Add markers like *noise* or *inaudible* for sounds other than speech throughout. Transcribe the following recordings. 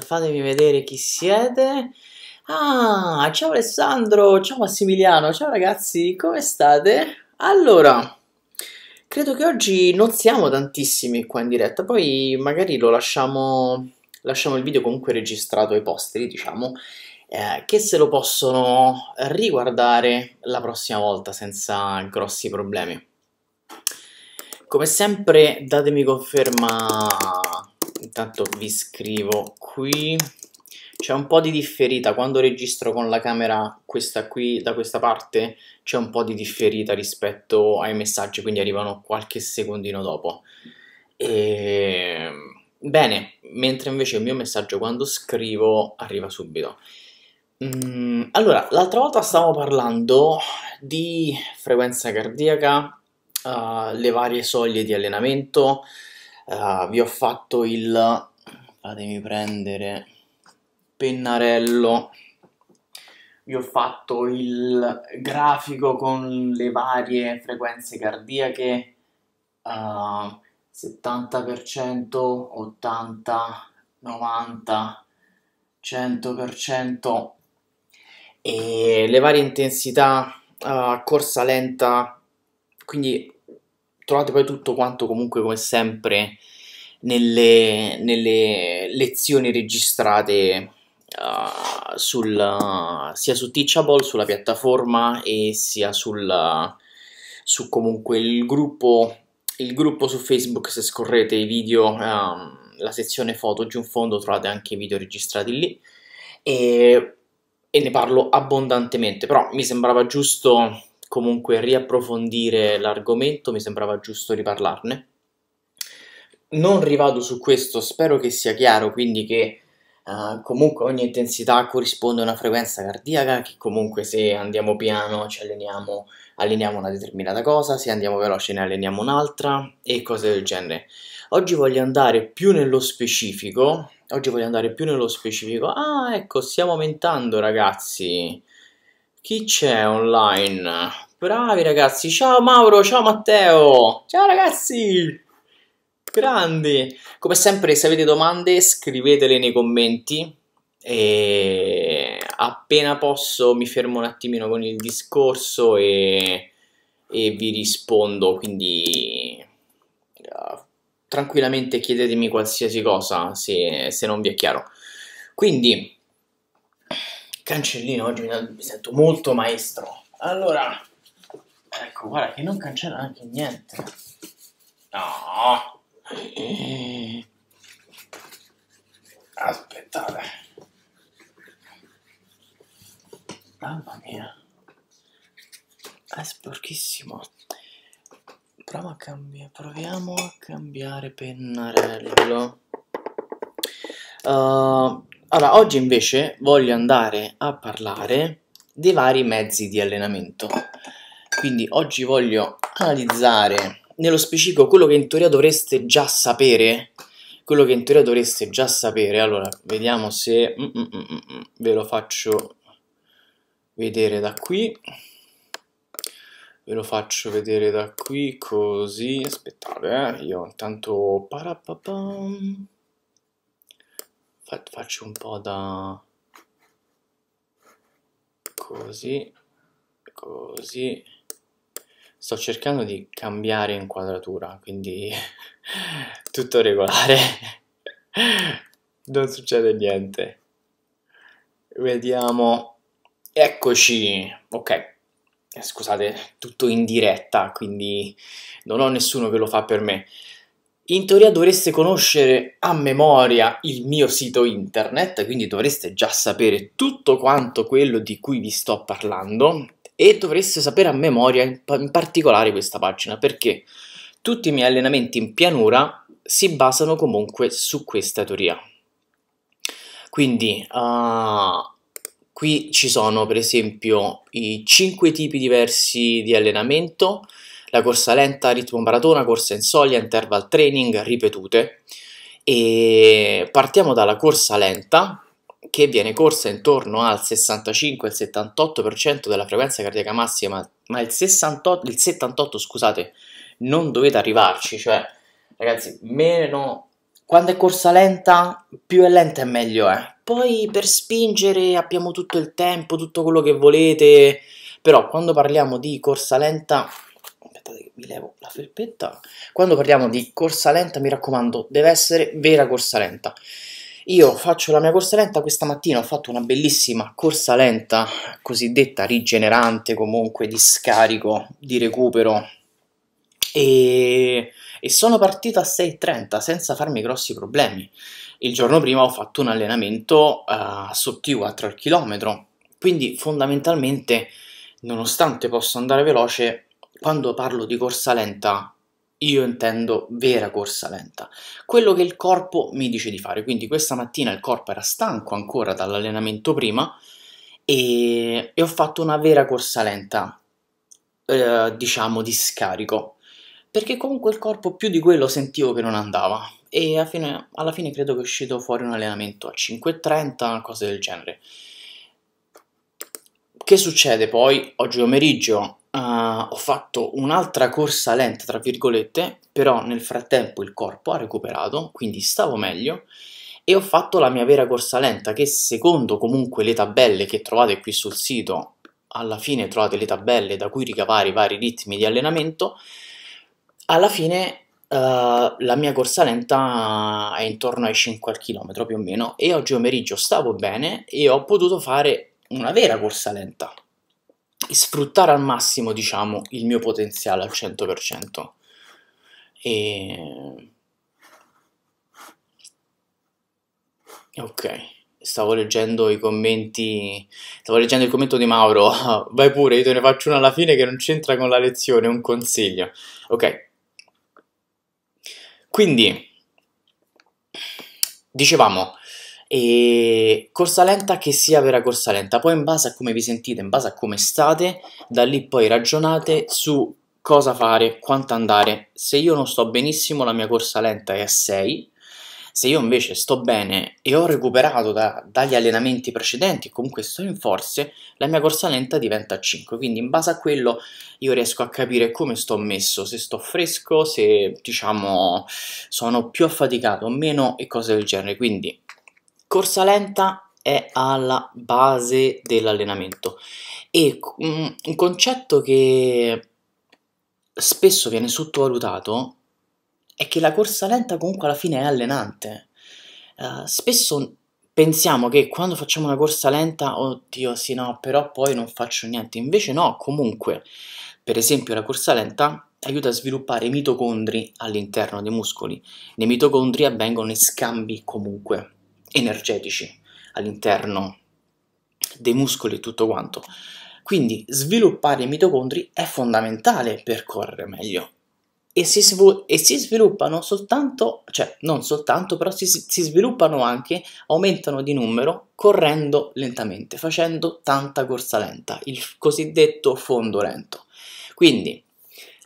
Fatemi vedere chi siete. Ah, ciao Alessandro, ciao Massimiliano, ciao ragazzi, come state? Allora, credo che oggi non siamo tantissimi qua in diretta, poi magari lo lasciamo, lasciamo il video comunque registrato ai posteri, diciamo, eh, che se lo possono riguardare la prossima volta senza grossi problemi. Come sempre datemi conferma intanto vi scrivo qui c'è un po' di differita quando registro con la camera questa qui da questa parte c'è un po' di differita rispetto ai messaggi quindi arrivano qualche secondino dopo e... Ehm, bene mentre invece il mio messaggio quando scrivo arriva subito mm, allora l'altra volta stavo parlando di frequenza cardiaca uh, le varie soglie di allenamento Ah, vi ho fatto il fatemi prendere pennarello vi ho fatto il grafico con le varie frequenze cardiache uh, 70% 80 90 100% e le varie intensità uh, corsa lenta quindi trovate poi tutto quanto comunque come sempre nelle, nelle lezioni registrate uh, sul, uh, sia su Teachable, sulla piattaforma e sia sul, uh, su comunque il gruppo, il gruppo su Facebook se scorrete i video, ehm, la sezione foto giù in fondo trovate anche i video registrati lì e, e ne parlo abbondantemente, però mi sembrava giusto comunque riapprofondire l'argomento, mi sembrava giusto riparlarne. Non rivado su questo, spero che sia chiaro, quindi che uh, comunque ogni intensità corrisponde a una frequenza cardiaca, che comunque se andiamo piano ci alleniamo, alleniamo una determinata cosa, se andiamo veloce ne alleniamo un'altra e cose del genere. Oggi voglio andare più nello specifico, oggi voglio andare più nello specifico. Ah, ecco, stiamo aumentando ragazzi. Chi c'è online? Bravi ragazzi, ciao Mauro, ciao Matteo, ciao ragazzi, grandi. Come sempre se avete domande scrivetele nei commenti e appena posso mi fermo un attimino con il discorso e, e vi rispondo, quindi uh, tranquillamente chiedetemi qualsiasi cosa se, se non vi è chiaro. Quindi, cancellino, oggi mi sento molto maestro. Allora... Ecco, guarda che non cancella anche niente. No. Aspettate. Mamma mia. È sporchissimo. Proviamo a, cambi proviamo a cambiare pennarello. Uh, allora, oggi invece voglio andare a parlare dei vari mezzi di allenamento. Quindi oggi voglio analizzare nello specifico quello che in teoria dovreste già sapere. Quello che in teoria dovreste già sapere. Allora, vediamo se mm, mm, mm, ve lo faccio vedere da qui. Ve lo faccio vedere da qui così. Aspettate, eh. io intanto Faccio un po' da così, così sto cercando di cambiare inquadratura, quindi *laughs* tutto regolare, non succede niente. Vediamo, eccoci, ok, eh, scusate, tutto in diretta, quindi non ho nessuno che lo fa per me. In teoria dovreste conoscere a memoria il mio sito internet, quindi dovreste già sapere tutto quanto quello di cui vi sto parlando, e dovreste sapere a memoria in particolare questa pagina perché tutti i miei allenamenti in pianura si basano comunque su questa teoria. Quindi uh, qui ci sono per esempio i 5 tipi diversi di allenamento, la corsa lenta, ritmo maratona, corsa in soglia, interval training, ripetute. E partiamo dalla corsa lenta, che viene corsa intorno al 65-78% della frequenza cardiaca massima, ma il, 68, il 78, scusate, non dovete arrivarci, cioè ragazzi, meno quando è corsa lenta, più è lenta e meglio è. Poi per spingere abbiamo tutto il tempo, tutto quello che volete, però quando parliamo di corsa lenta, aspettate che mi levo la felpetta, quando parliamo di corsa lenta mi raccomando deve essere vera corsa lenta. Io faccio la mia corsa lenta questa mattina, ho fatto una bellissima corsa lenta, cosiddetta rigenerante comunque, di scarico, di recupero, e, e sono partito a 6.30 senza farmi grossi problemi. Il giorno prima ho fatto un allenamento uh, sotto i 4 al chilometro, quindi fondamentalmente, nonostante possa andare veloce, quando parlo di corsa lenta io intendo vera corsa lenta, quello che il corpo mi dice di fare. Quindi questa mattina il corpo era stanco ancora dall'allenamento prima e, e ho fatto una vera corsa lenta, eh, diciamo di scarico, perché comunque il corpo più di quello sentivo che non andava e alla fine, alla fine credo che è uscito fuori un allenamento a 5.30, cose del genere. Che succede poi oggi pomeriggio? Ah, ho fatto un'altra corsa lenta, tra virgolette, però nel frattempo il corpo ha recuperato, quindi stavo meglio e ho fatto la mia vera corsa lenta che secondo comunque le tabelle che trovate qui sul sito, alla fine trovate le tabelle da cui ricavare i vari ritmi di allenamento, alla fine uh, la mia corsa lenta è intorno ai 5 km più o meno e oggi pomeriggio stavo bene e ho potuto fare una vera corsa lenta sfruttare al massimo, diciamo, il mio potenziale al 100%. E... Ok, stavo leggendo i commenti, stavo leggendo il commento di Mauro, *laughs* vai pure, io te ne faccio uno alla fine che non c'entra con la lezione, un consiglio. Ok, quindi, dicevamo, e corsa lenta che sia vera corsa lenta, poi in base a come vi sentite, in base a come state, da lì poi ragionate su cosa fare, quanto andare. Se io non sto benissimo la mia corsa lenta è a 6, se io invece sto bene e ho recuperato da, dagli allenamenti precedenti, comunque sto in forze, la mia corsa lenta diventa 5. Quindi in base a quello io riesco a capire come sto messo, se sto fresco, se diciamo sono più affaticato o meno e cose del genere. Quindi corsa lenta è alla base dell'allenamento e mm, un concetto che spesso viene sottovalutato è che la corsa lenta comunque alla fine è allenante. Uh, spesso pensiamo che quando facciamo una corsa lenta, oddio sì no, però poi non faccio niente. Invece no, comunque, per esempio la corsa lenta aiuta a sviluppare i mitocondri all'interno dei muscoli. Nei mitocondri avvengono i scambi comunque energetici all'interno dei muscoli e tutto quanto. Quindi sviluppare i mitocondri è fondamentale per correre meglio e si, svu- e si sviluppano soltanto, cioè non soltanto, però si, si sviluppano anche, aumentano di numero correndo lentamente, facendo tanta corsa lenta, il cosiddetto fondo lento. Quindi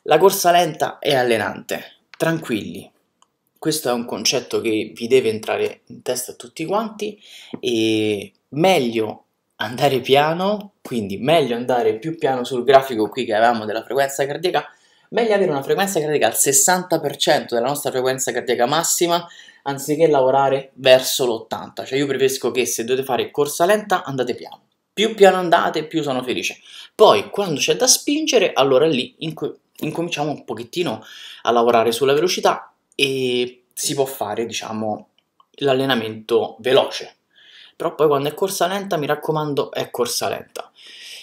la corsa lenta è allenante, tranquilli, questo è un concetto che vi deve entrare in testa a tutti quanti e meglio andare piano, quindi meglio andare più piano sul grafico qui che avevamo della frequenza cardiaca, meglio avere una frequenza cardiaca al 60% della nostra frequenza cardiaca massima anziché lavorare verso l'80, cioè io preferisco che se dovete fare corsa lenta andate piano, più piano andate più sono felice, poi quando c'è da spingere allora lì incominciamo un pochettino a lavorare sulla velocità e si può fare, diciamo, l'allenamento veloce. Però poi quando è corsa lenta, mi raccomando, è corsa lenta.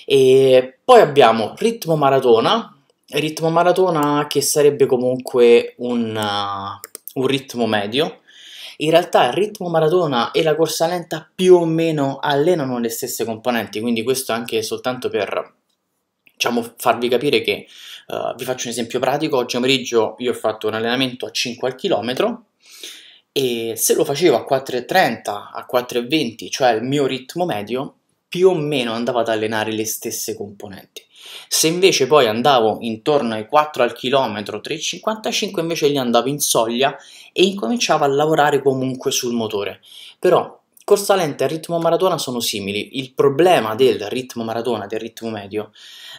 E poi abbiamo ritmo maratona, ritmo maratona che sarebbe comunque un, uh, un ritmo medio. In realtà il ritmo maratona e la corsa lenta più o meno allenano le stesse componenti, quindi questo anche soltanto per diciamo, farvi capire che, uh, vi faccio un esempio pratico, oggi pomeriggio io ho fatto un allenamento a 5 al chilometro e se lo facevo a 4.30, a 4.20, cioè il mio ritmo medio, più o meno andavo ad allenare le stesse componenti. Se invece poi andavo intorno ai 4 al chilometro, 3,55 invece li andavo in soglia e incominciavo a lavorare comunque sul motore. Però corsa lenta e ritmo maratona sono simili. Il problema del ritmo maratona, del ritmo medio,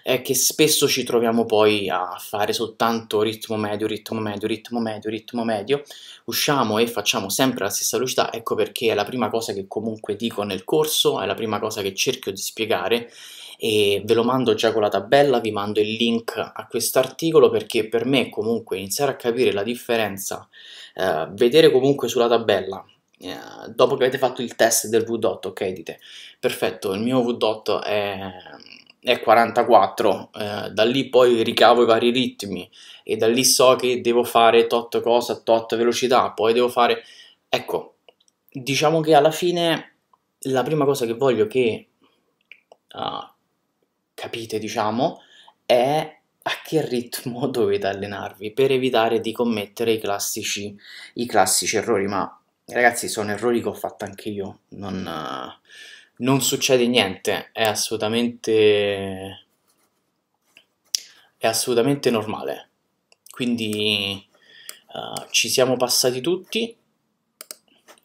è che spesso ci troviamo poi a fare soltanto ritmo medio, ritmo medio, ritmo medio, ritmo medio. Usciamo e facciamo sempre la stessa velocità, ecco perché è la prima cosa che comunque dico nel corso, è la prima cosa che cerco di spiegare e ve lo mando già con la tabella, vi mando il link a questo articolo perché per me comunque iniziare a capire la differenza, eh, vedere comunque sulla tabella eh, dopo che avete fatto il test del V-DOT, ok, dite, perfetto, il mio V-DOT è, è 44, eh, da lì poi ricavo i vari ritmi e da lì so che devo fare tot cosa, tot velocità, poi devo fare... Ecco, diciamo che alla fine la prima cosa che voglio che uh, capite, diciamo, è a che ritmo *laughs* dovete allenarvi per evitare di commettere i classici, i classici errori, ma ragazzi sono errori che ho fatto anche io, non, eh, non succede niente, è assolutamente, è assolutamente normale. Quindi uh, ci siamo passati tutti,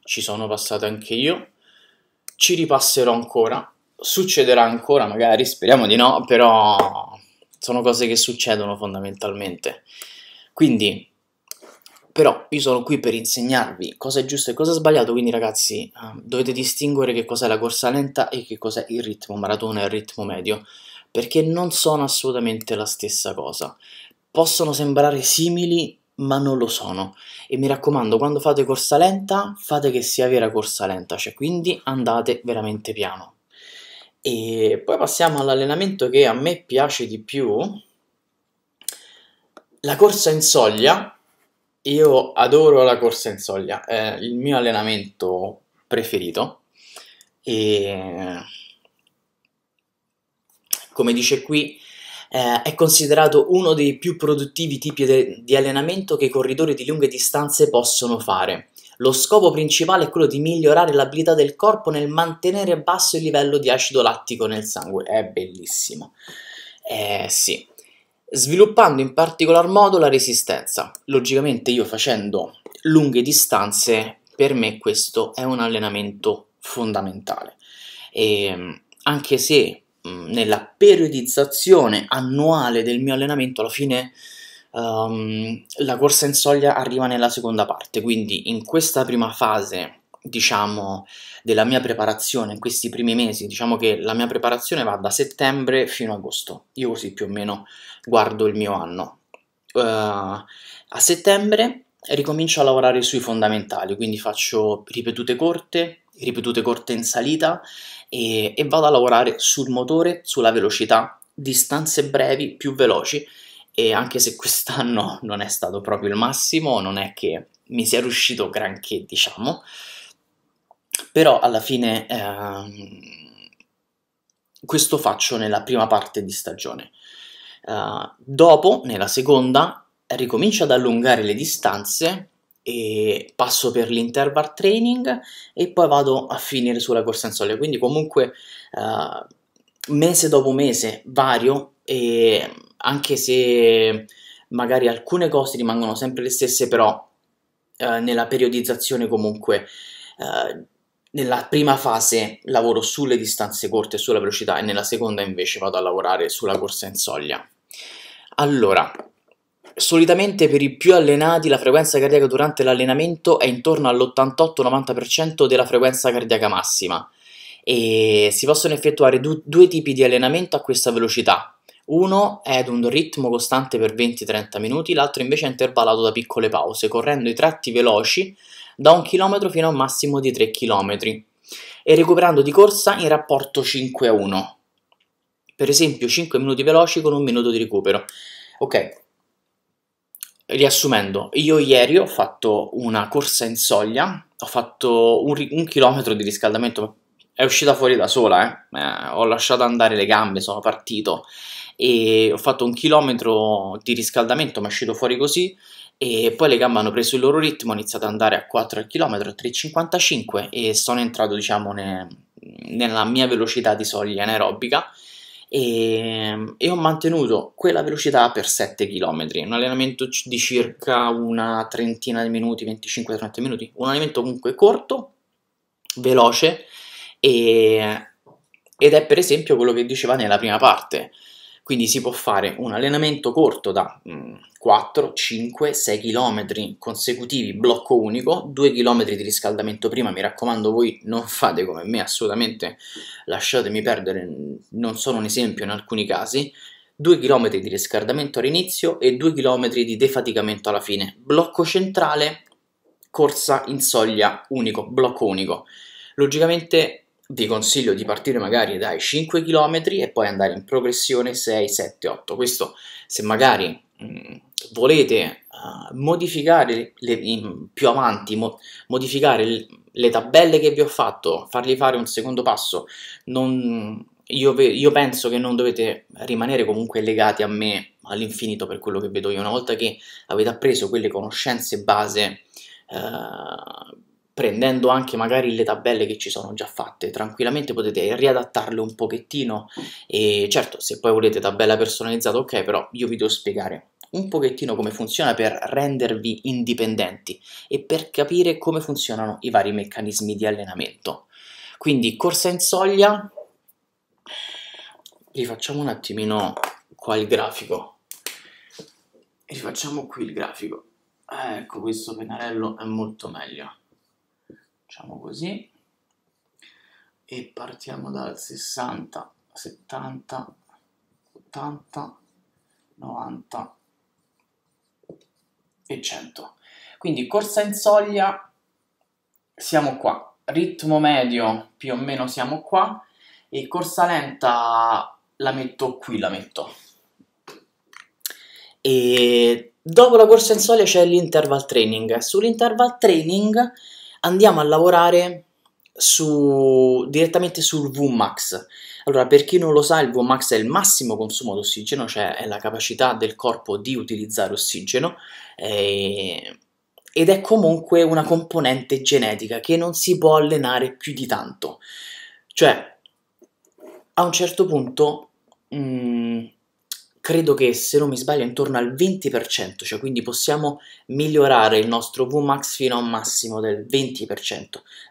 ci sono passato anche io, ci ripasserò ancora, succederà ancora magari, speriamo di no, però sono cose che succedono fondamentalmente. Quindi però io sono qui per insegnarvi cosa è giusto e cosa è sbagliato, quindi ragazzi ehm, dovete distinguere che cos'è la corsa lenta e che cos'è il ritmo maratona e il ritmo medio, perché non sono assolutamente la stessa cosa. Possono sembrare simili, ma non lo sono. E mi raccomando, quando fate corsa lenta, fate che sia vera corsa lenta, cioè quindi andate veramente piano. E poi passiamo all'allenamento che a me piace di più, la corsa in soglia io adoro la corsa in soglia, è il mio allenamento preferito e come dice qui eh, è considerato uno dei più produttivi tipi de- di allenamento che i corridori di lunghe distanze possono fare. Lo scopo principale è quello di migliorare l'abilità del corpo nel mantenere basso il livello di acido lattico nel sangue. È bellissimo. Eh sì, sviluppando in particolar modo la resistenza. Logicamente io facendo lunghe distanze, per me questo è un allenamento fondamentale. E ehm, anche se mm, nella periodizzazione annuale del mio allenamento alla fine um, la corsa in soglia arriva nella seconda parte, quindi in questa prima fase diciamo, della mia preparazione in questi primi mesi. Diciamo che la mia preparazione va da settembre fino ad agosto. Io così più o meno guardo il mio anno. Uh, a settembre ricomincio a lavorare sui fondamentali, quindi faccio ripetute corte, ripetute corte in salita e, e vado a lavorare sul motore, sulla velocità, distanze brevi, più veloci. E anche se quest'anno *laughs* non è stato proprio il massimo, non è che mi sia riuscito granché, diciamo, però alla fine ehm, questo faccio nella prima parte di stagione. Uh, dopo, nella seconda, ricomincio ad allungare le distanze e passo per l'interval training e poi vado a finire sulla corsa in soglia. Quindi comunque uh, mese dopo mese vario e anche se magari alcune cose rimangono sempre le stesse, però uh, nella periodizzazione comunque nella prima fase lavoro sulle distanze corte e sulla velocità e nella seconda invece vado a lavorare sulla corsa in soglia. Allora, solitamente per i più allenati la frequenza cardiaca durante l'allenamento è intorno all'88-90% della frequenza cardiaca massima e si possono effettuare du- due tipi di allenamento a questa velocità. Uno è ad un ritmo costante per 20-30 minuti, l'altro invece è intervallato da piccole pause, correndo i tratti veloci da 1 chilometro fino a un massimo di 3 km e recuperando di corsa in rapporto 5 a 1. Per esempio 5 minuti veloci con un minuto di recupero. Ok, riassumendo, io ieri ho fatto una corsa in soglia, ho fatto un, un chilometro di riscaldamento, è uscita fuori da sola, eh? Eh, ho lasciato andare le gambe, sono partito e ho fatto un chilometro di riscaldamento, ma è uscito fuori così e poi le gambe hanno preso il loro ritmo, ho iniziato ad andare a 4 km, chilometro, a 3,55 e sono entrato diciamo ne, nella mia velocità di soglia anaerobica e, e, ho mantenuto quella velocità per 7 km, un allenamento di circa una trentina di minuti, 25-30 minuti, un allenamento comunque corto, veloce e, ed è per esempio quello che diceva nella prima parte, quindi si può fare un allenamento corto da 4, 5, 6 km consecutivi, blocco unico, 2 km di riscaldamento prima, mi raccomando voi non *laughs* fate come me, assolutamente lasciatemi perdere, non sono un esempio in alcuni casi, 2 km di riscaldamento all'inizio e 2 km di defaticamento alla fine, blocco centrale, corsa in soglia unico, blocco unico. Logicamente vi consiglio di partire magari dai 5 km e poi andare in progressione 6, 7, 8. Questo se magari mh, mm, volete uh, modificare le, in, più avanti, mo, modificare le, le tabelle che vi ho fatto, fargli fare un secondo passo, non, io, io, penso che non dovete rimanere comunque legati a me all'infinito per quello che vedo io. Una volta che avete appreso quelle conoscenze base, eh, prendendo anche magari le tabelle che ci sono già fatte, tranquillamente potete riadattarle un pochettino e certo se poi volete tabella personalizzata ok, però io vi devo spiegare un pochettino come funziona per rendervi indipendenti e per capire come funzionano i vari meccanismi di allenamento. Quindi corsa in soglia, rifacciamo un attimino qua il grafico, rifacciamo qui il grafico, ecco questo pennarello è molto meglio facciamo così e partiamo dal 60 70 80 90 e 100 quindi corsa in soglia siamo qua ritmo medio più o meno siamo qua e corsa lenta la metto qui la metto e dopo la corsa in soglia c'è l'interval training sull'interval training andiamo a lavorare su, direttamente sul Vmax. Allora, per chi non lo sa, il Vmax è il massimo consumo d'ossigeno, cioè è la capacità del corpo di utilizzare ossigeno. Eh, ed è comunque una componente genetica che non si può allenare più di tanto. Cioè, a un certo punto mh, mm, credo che se non mi sbaglio intorno al 20%, cioè quindi possiamo migliorare il nostro Vmax fino a un massimo del 20%.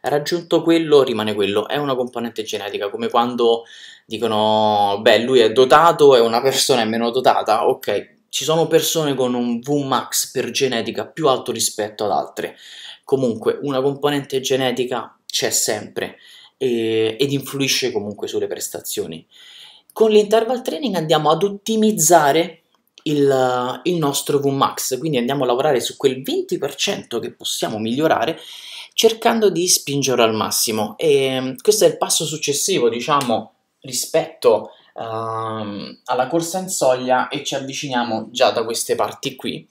Raggiunto quello rimane quello, è una componente genetica, come quando dicono beh lui è dotato e una persona è meno dotata, ok, ci sono persone con un Vmax per genetica più alto rispetto ad altre. Comunque una componente genetica c'è sempre e, ed influisce comunque sulle prestazioni. Con l'interval training andiamo ad ottimizzare il, eh, il nostro VMAX, quindi andiamo a lavorare su quel 20% che possiamo migliorare cercando di spingerlo al massimo e mm, questo è il passo successivo diciamo rispetto um, alla corsa in soglia e ci avviciniamo già da queste parti qui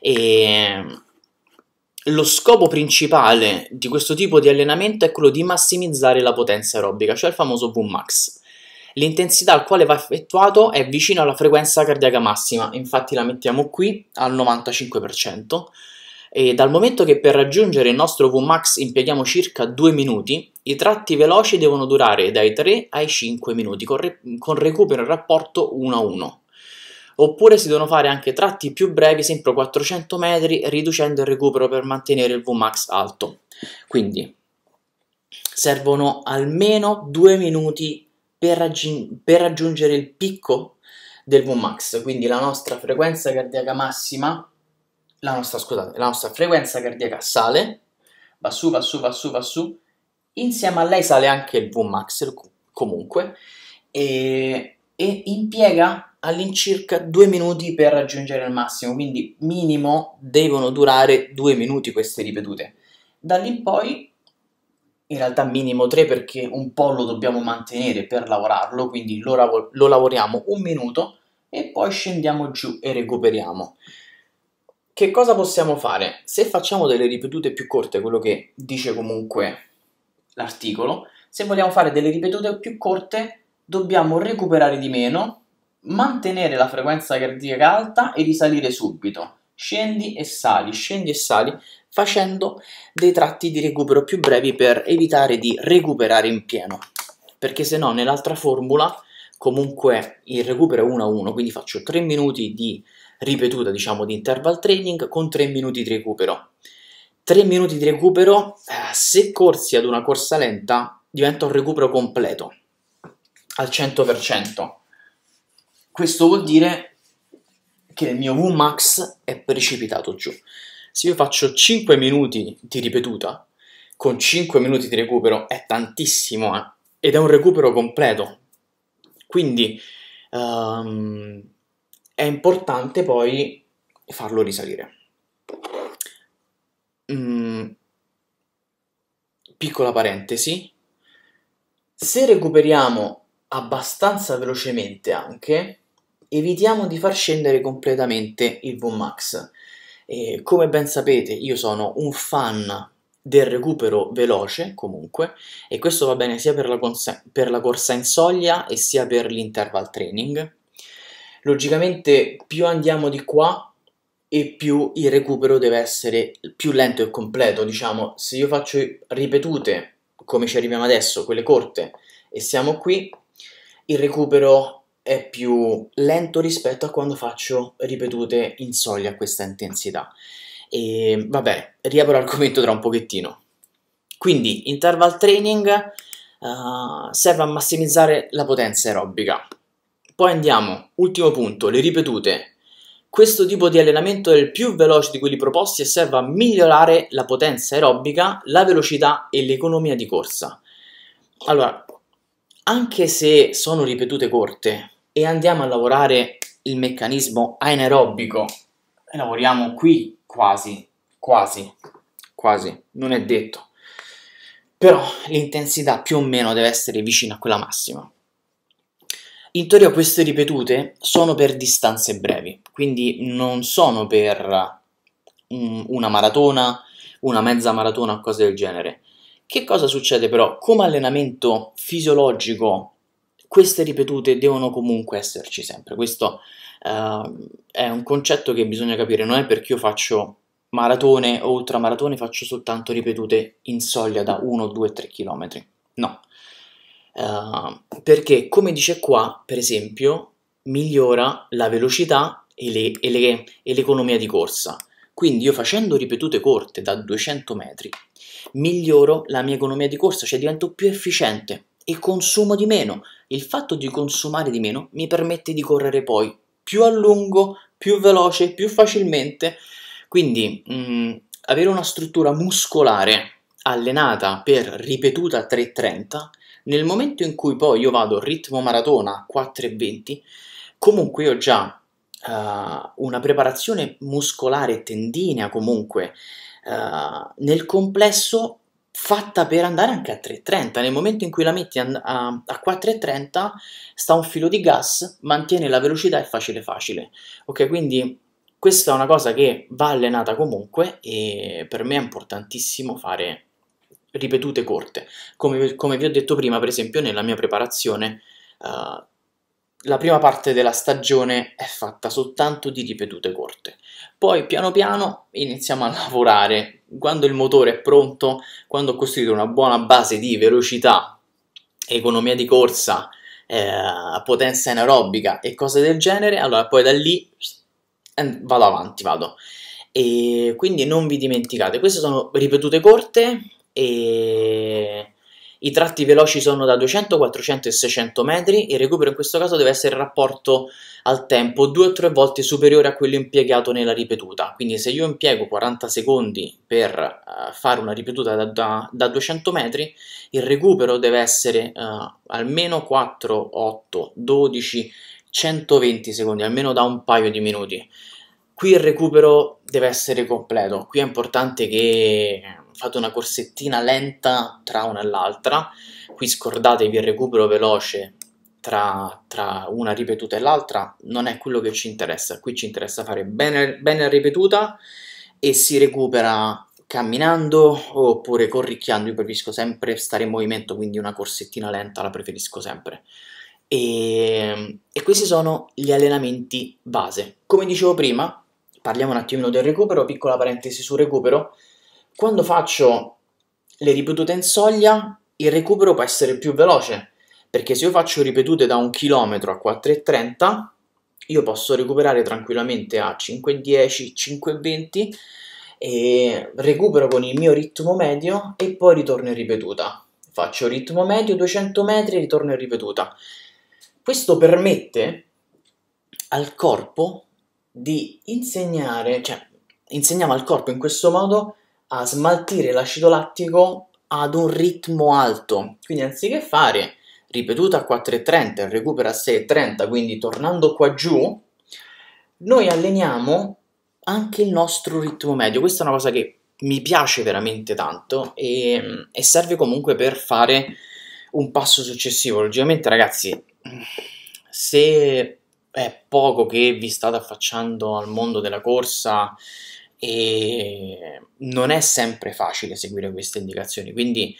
e mm, lo scopo principale di questo tipo di allenamento è quello di massimizzare la potenza aerobica cioè il famoso VMAX L'intensità al quale va effettuato è vicino alla frequenza cardiaca massima, infatti la mettiamo qui al 95%, e dal momento che per raggiungere il nostro Vmax impieghiamo circa 2 minuti, i tratti veloci devono durare dai 3 ai 5 minuti, con, re- con recupero in rapporto 1 a 1. Oppure si devono fare anche tratti più brevi, sempre 400 metri, riducendo il recupero per mantenere il Vmax alto. Quindi servono almeno 2 minuti per, raggi- per raggiungere il picco del Vmax, quindi la nostra frequenza cardiaca massima, la nostra, scusate, la nostra frequenza cardiaca sale, va su, va su, va su, va su, insieme a lei sale anche il Vmax comunque e, e impiega all'incirca due minuti per raggiungere il massimo, quindi minimo devono durare due minuti queste ripetute. Da lì in poi in realtà minimo 3 perché un po' lo dobbiamo mantenere per lavorarlo, quindi lo, lav lo lavoriamo un minuto e poi scendiamo giù e recuperiamo. Che cosa possiamo fare? Se facciamo delle ripetute più corte, quello che dice comunque l'articolo, se vogliamo fare delle ripetute più corte dobbiamo recuperare di meno, mantenere la frequenza cardiaca alta e risalire subito scendi e sali, scendi e sali, facendo dei tratti di recupero più brevi per evitare di recuperare in pieno, perché se no nell'altra formula comunque il recupero è 1 a 1, quindi faccio 3 minuti di ripetuta, diciamo, di interval training con 3 minuti di recupero. 3 minuti di recupero, eh, se corsi ad una corsa lenta, diventa un recupero completo al 100%. Questo vuol dire che il mio Vmax è precipitato giù. Se io faccio 5 minuti di ripetuta, con 5 minuti di recupero è tantissimo, eh? ed è un recupero completo. Quindi um, è importante poi farlo risalire. Mm, piccola parentesi, se recuperiamo abbastanza velocemente anche, evitiamo di far scendere completamente il Vmax. E come ben sapete io sono un fan del recupero veloce comunque e questo va bene sia per la, per la corsa in soglia e sia per l'interval training. Logicamente più andiamo di qua e più il recupero deve essere più lento e completo, diciamo, se io faccio ripetute come ci arriviamo adesso, quelle corte e siamo qui, il recupero è più lento rispetto a quando faccio ripetute in soglia a questa intensità. E vabbè, riapro l'argomento tra un pochettino. Quindi, interval training uh, serve a massimizzare la potenza aerobica. Poi andiamo, ultimo punto, le ripetute. Questo tipo di allenamento è il più veloce di quelli proposti e serve a migliorare la potenza aerobica, la velocità e l'economia di corsa. Allora, anche se sono ripetute corte, e andiamo a lavorare il meccanismo anaerobico. E lavoriamo qui quasi, quasi, quasi, non è detto. Però l'intensità più o meno deve essere vicina a quella massima. In teoria queste ripetute sono per distanze brevi, quindi non sono per un, mm, una maratona, una mezza maratona o cose del genere. Che cosa succede però? Come allenamento fisiologico queste ripetute devono comunque esserci sempre. Questo uh, è un concetto che bisogna capire, non è perché io faccio maratone o ultramaratone, faccio soltanto ripetute in soglia da 1, 2, 3 km. No, uh, perché come dice qua, per esempio, migliora la velocità e, le, e, le, e l'economia di corsa. Quindi io facendo ripetute corte da 200 metri, miglioro la mia economia di corsa, cioè divento più efficiente e consumo di meno, il fatto di consumare di meno mi permette di correre poi più a lungo, più veloce, più facilmente. Quindi mh, mm, avere una struttura muscolare allenata per ripetuta 3.30, nel momento in cui poi io vado ritmo maratona 4.20, comunque ho già uh, una preparazione muscolare tendinea comunque uh, nel complesso fatta per andare anche a 3,30. Nel momento in cui la metti a, 4,30 sta un filo di gas, mantiene la velocità e facile facile. Ok, quindi questa è una cosa che va allenata comunque e per me è importantissimo fare ripetute corte. Come, come vi ho detto prima, per esempio, nella mia preparazione uh, la prima parte della stagione è fatta soltanto di ripetute corte. Poi piano piano iniziamo a lavorare. Quando il motore è pronto, quando ho costruito una buona base di velocità, economia di corsa, eh, potenza anaerobica e cose del genere, allora poi da lì eh, vado avanti, vado. E quindi non vi dimenticate, queste sono ripetute corte e i tratti veloci sono da 200, 400 e 600 metri. Il recupero in questo caso deve essere il rapporto al tempo due o tre volte superiore a quello impiegato nella ripetuta. Quindi se io impiego 40 secondi per uh, fare una ripetuta da, da, da, 200 metri, il recupero deve essere uh, almeno 4, 8, 12, 120 secondi, almeno da un paio di minuti. Qui il recupero deve essere completo. Qui è importante che fate una corsettina lenta tra una e l'altra, qui scordatevi il recupero veloce tra, tra una ripetuta e l'altra, non è quello che ci interessa, qui ci interessa fare bene, bene la ripetuta e si recupera camminando oppure corricchiando, io preferisco sempre stare in movimento, quindi una corsettina lenta la preferisco sempre. E, e, questi sono gli allenamenti base. Come dicevo prima, parliamo un attimino del recupero, piccola parentesi sul recupero, quando faccio le ripetute in soglia, il recupero può essere più veloce, perché se io faccio ripetute da un chilometro a 4,30, io posso recuperare tranquillamente a 5,10, 5,20 e recupero con il mio ritmo medio e poi ritorno in ripetuta. Faccio ritmo medio 200 metri e ritorno in ripetuta. Questo permette al corpo di insegnare, cioè insegniamo al corpo in questo modo a smaltire l'acido lattico ad un ritmo alto. Quindi anziché fare ripetuta a 4,30 recupera a 6,30, quindi tornando qua giù, noi alleniamo anche il nostro ritmo medio. Questa è una cosa che mi piace veramente tanto e, e serve comunque per fare un passo successivo. Logicamente, ragazzi, se è poco che vi state affacciando al mondo della corsa e non è sempre facile seguire queste indicazioni, quindi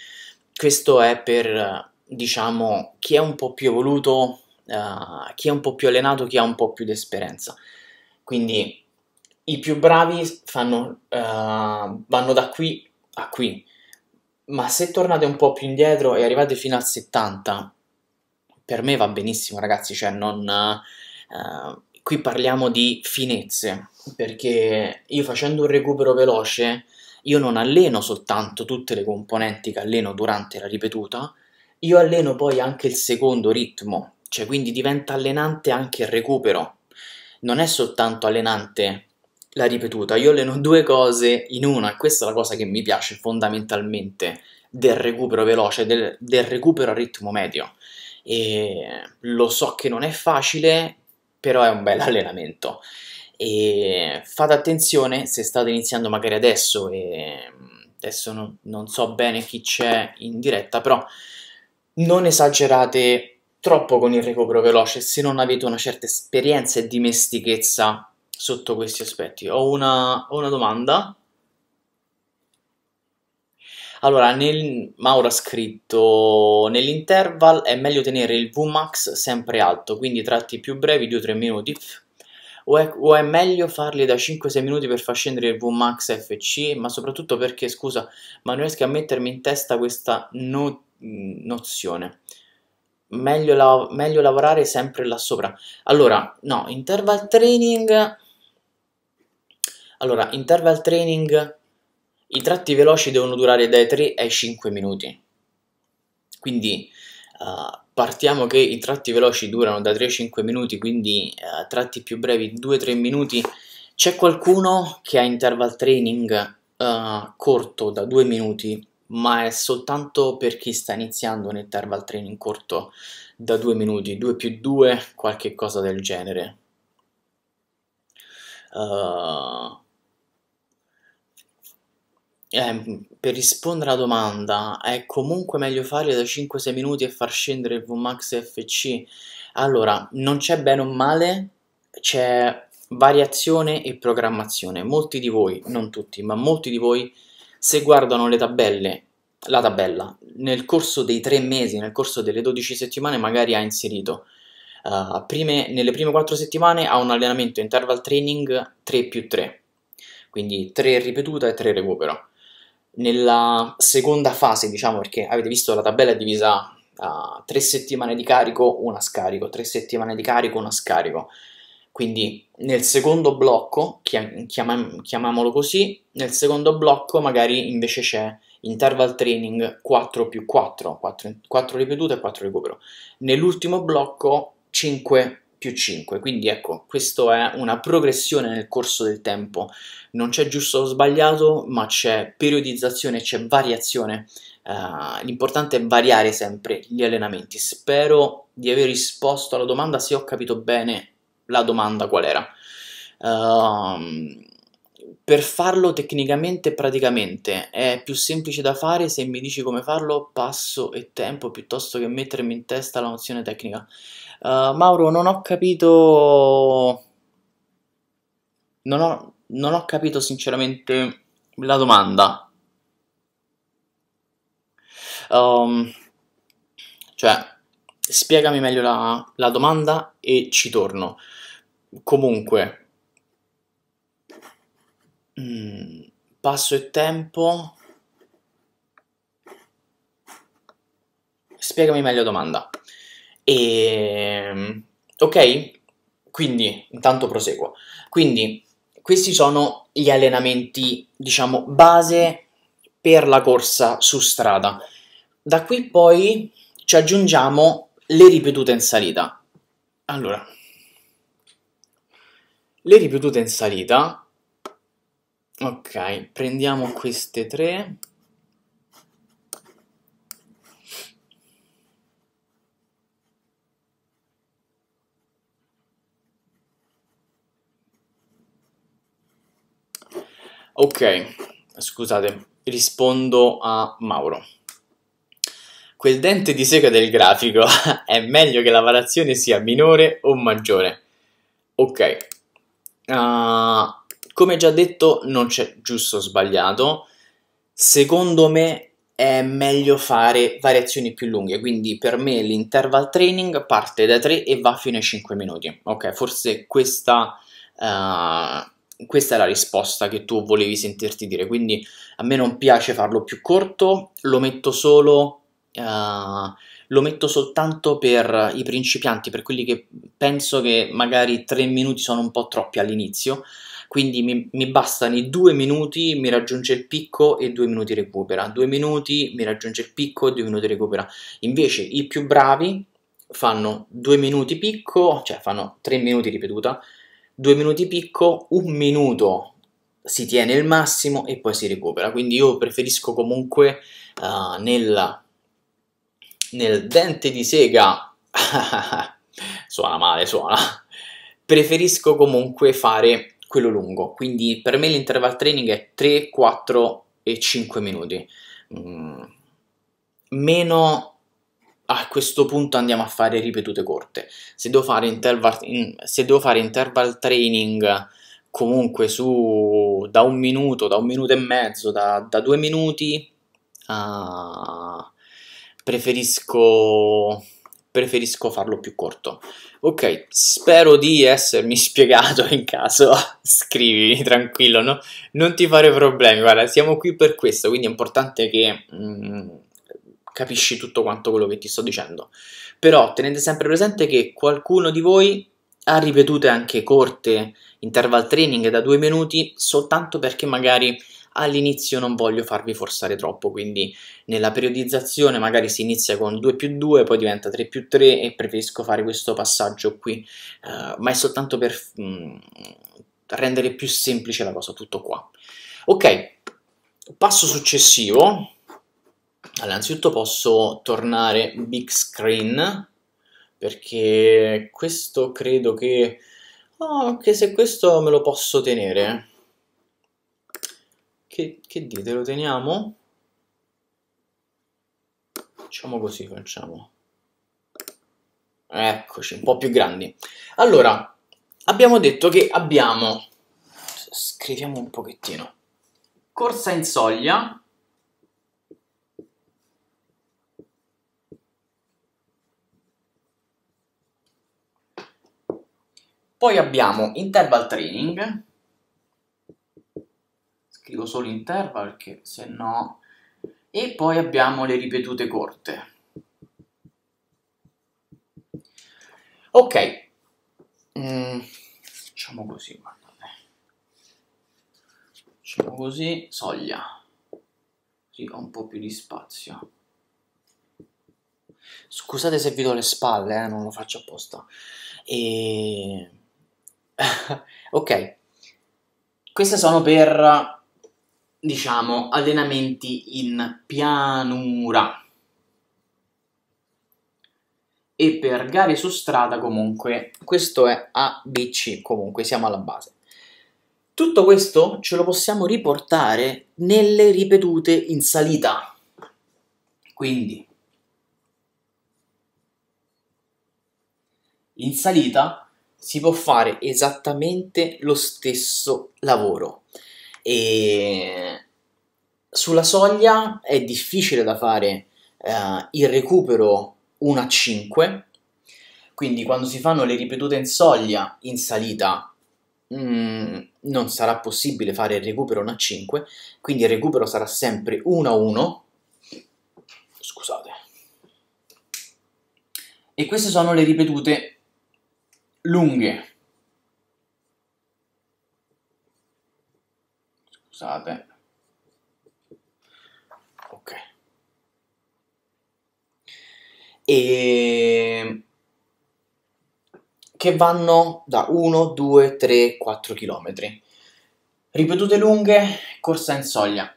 questo è per diciamo chi è un po' più evoluto, uh, chi è un po' più allenato, chi ha un po' più di esperienza. Quindi i più bravi fanno, uh, vanno da qui a qui, ma se tornate un po' più indietro e arrivate fino al 70, per me va benissimo ragazzi, cioè non... Uh, qui parliamo di finezze, perché io facendo un recupero veloce io non alleno soltanto tutte le componenti che alleno durante la ripetuta, io alleno poi anche il secondo ritmo, cioè quindi diventa allenante anche il recupero. Non è soltanto allenante la ripetuta, io alleno due cose in una e questa è la cosa che mi piace fondamentalmente del recupero veloce, del, del recupero a ritmo medio. E lo so che non è facile, però è un bel allenamento. E fate attenzione se state iniziando magari adesso e adesso non, non so bene chi c'è in diretta, però non esagerate troppo con il recupero veloce se non avete una certa esperienza e dimestichezza sotto questi aspetti. Ho una, ho una domanda allora, nel... Mauro ha scritto nell'interval è meglio tenere il Vmax sempre alto, quindi tratti più brevi, 2-3 minuti, o è, o è, meglio farli da 5-6 minuti per far scendere il Vmax FC, ma soprattutto perché, scusa, ma non riesco a mettermi in testa questa no... nozione. Meglio, la... meglio lavorare sempre là sopra. Allora, no, interval training... Allora, interval training i tratti veloci devono durare dai 3 ai 5 minuti. Quindi uh, partiamo che i tratti veloci durano da 3 ai 5 minuti, quindi uh, tratti più brevi 2-3 minuti. C'è qualcuno che ha interval training uh, corto da 2 minuti, ma è soltanto per chi sta iniziando un interval training corto da 2 minuti, 2 più 2, qualche cosa del genere. Uh, Ehm, per rispondere alla domanda, è comunque meglio farli da 5-6 minuti e far scendere il Vmax FC? Allora, non c'è bene o male, c'è variazione e programmazione. Molti di voi, non tutti, ma molti di voi, se guardano le tabelle, la tabella, nel corso dei 3 mesi, nel corso delle 12 settimane, magari ha inserito uh, prime, nelle prime 4 settimane ha un allenamento interval training 3 più 3, quindi 3 ripetuta e 3 recupero nella seconda fase, diciamo, perché avete visto la tabella è divisa a 3 settimane di carico, una scarico, 3 settimane di carico, una scarico. Quindi nel secondo blocco, chiam- chiamiamolo così, nel secondo blocco magari invece c'è interval training 4 più 4, 4, 4 ripetute e 4 recupero. Nell'ultimo blocco 5 più 5. Quindi ecco, questa è una progressione nel corso del tempo. Non c'è giusto o sbagliato, ma c'è periodizzazione, c'è variazione. Uh, l'importante è variare sempre gli allenamenti. Spero di aver risposto alla domanda se ho capito bene la domanda qual era. Uh, per farlo tecnicamente e praticamente è più semplice da fare se mi dici come farlo passo e tempo piuttosto che mettermi in testa la nozione tecnica. Eh, Mauro, non ho capito... Non ho, non ho capito sinceramente la domanda. Um, cioè, spiegami meglio la, la, domanda e ci torno. Comunque, mm, passo e tempo. Spiegami meglio la domanda. E... Ehm, ok? Quindi, intanto proseguo. Quindi, questi sono gli allenamenti, diciamo, base per la corsa su strada. Da qui poi ci aggiungiamo le ripetute in salita. Allora, le ripetute in salita, ok, prendiamo queste tre. Ok, scusate, rispondo a Mauro. Quel dente di sega del grafico *laughs* è meglio che la variazione sia minore o maggiore? Ok, uh, come già detto non c'è giusto o sbagliato. Secondo me è meglio fare variazioni più lunghe, quindi per me l'interval training parte da 3 e va fino ai 5 minuti. Ok, forse questa... Ah, questa è la risposta che tu volevi sentirti dire, quindi a me non piace farlo più corto, lo metto solo... Uh, lo metto soltanto per i principianti, per quelli che penso che magari tre minuti sono un po' troppi all'inizio, quindi mi, mi, bastano i due minuti, mi raggiunge il picco e due minuti recupera, due minuti mi raggiunge il picco e due minuti recupera. Invece i più bravi fanno due minuti picco, cioè fanno tre minuti ripetuta, due minuti picco, un minuto si tiene il massimo e poi si recupera. Quindi io preferisco comunque uh, nel, nel dente di sega, *laughs* suona male, suona, preferisco comunque fare quello lungo. Quindi per me l'interval training è 3, 4 e 5 minuti. Mm, meno a questo punto andiamo a fare ripetute corte. Se devo fare interval, in, devo fare interval training comunque su da un minuto, da un minuto e mezzo, da, da due minuti, uh, preferisco, preferisco farlo più corto. Ok, spero di essermi *laughs* spiegato in caso, scrivi tranquillo, no? non ti fare problemi, guarda, siamo qui per questo, quindi è importante che... Mm, capisci tutto quanto quello che ti sto dicendo. Però tenete sempre presente che qualcuno di voi ha ripetute anche corte interval training da due minuti soltanto perché magari all'inizio non voglio farvi forzare troppo, quindi nella periodizzazione magari si inizia con 2 più 2, poi diventa 3 più 3 e preferisco fare questo passaggio qui, uh, ma è soltanto per mh, mm, rendere più semplice la cosa, tutto qua. Ok, passo successivo, allora, innanzitutto posso tornare big screen perché questo credo che... Oh, anche se questo me lo posso tenere. Che, che dite, lo teniamo? Facciamo così, facciamo. Eccoci, un po' più grandi. Allora, abbiamo detto che abbiamo... Scriviamo un pochettino. Corsa in soglia, Poi abbiamo interval training, scrivo solo interval perché se no... E poi abbiamo le ripetute corte. Ok, mm, facciamo così, guardate. Facciamo così, soglia. Così ho un po' più di spazio. Scusate se vi do le spalle, eh, non lo faccio apposta. E *laughs* ok, queste sono per, diciamo, allenamenti in pianura. E per gare su strada comunque, questo è ABC, comunque siamo alla base. Tutto questo ce lo possiamo riportare nelle ripetute in salita. Quindi, in salita si può fare esattamente lo stesso lavoro e sulla soglia è difficile da fare eh, il recupero 1 a 5 quindi quando si fanno le ripetute in soglia in salita mm, non sarà possibile fare il recupero 1 a 5 quindi il recupero sarà sempre 1 a 1 scusate e queste sono le ripetute lunghe. Scusate. Ok. E ehm, che vanno da 1, 2, 3, 4 km. Ripetute lunghe, corsa in soglia.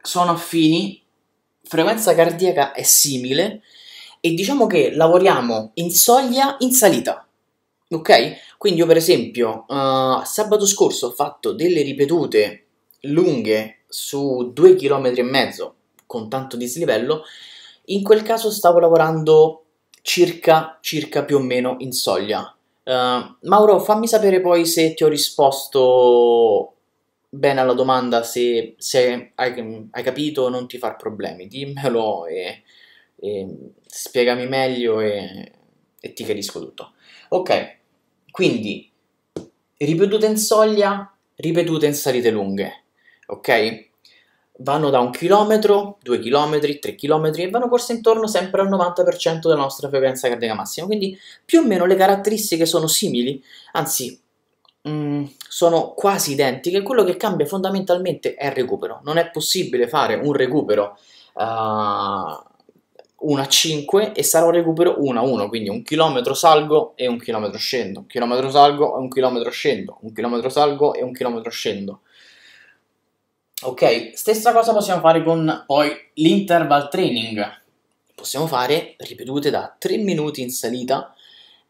Sono affini, frequenza cardiaca è simile e diciamo che lavoriamo in soglia in salita Ok? Quindi io per esempio uh, sabato scorso ho fatto delle ripetute lunghe su 2 chilometri e mezzo con tanto dislivello, in quel caso stavo lavorando circa, circa più o meno in soglia. Uh, Mauro, fammi sapere poi se ti ho risposto bene alla domanda, se, se hai, hai, capito non ti far problemi, dimmelo e, e spiegami meglio e, e ti chiarisco tutto. Ok, quindi ripetute in soglia, ripetute in salite lunghe, ok? Vanno da un chilometro, due chilometri, tre chilometri e vanno corse intorno sempre al 90% della nostra frequenza cardiaca massima. Quindi più o meno le caratteristiche sono simili, anzi mh, mm, sono quasi identiche. Quello che cambia fondamentalmente è il recupero. Non è possibile fare un recupero uh, 1 a 5 e sarà un recupero 1 a 1, quindi un chilometro salgo e un chilometro scendo, un chilometro salgo e un chilometro scendo, un chilometro salgo e un chilometro scendo. Ok, stessa cosa possiamo fare con poi l'interval training. Possiamo fare ripetute da 3 minuti in salita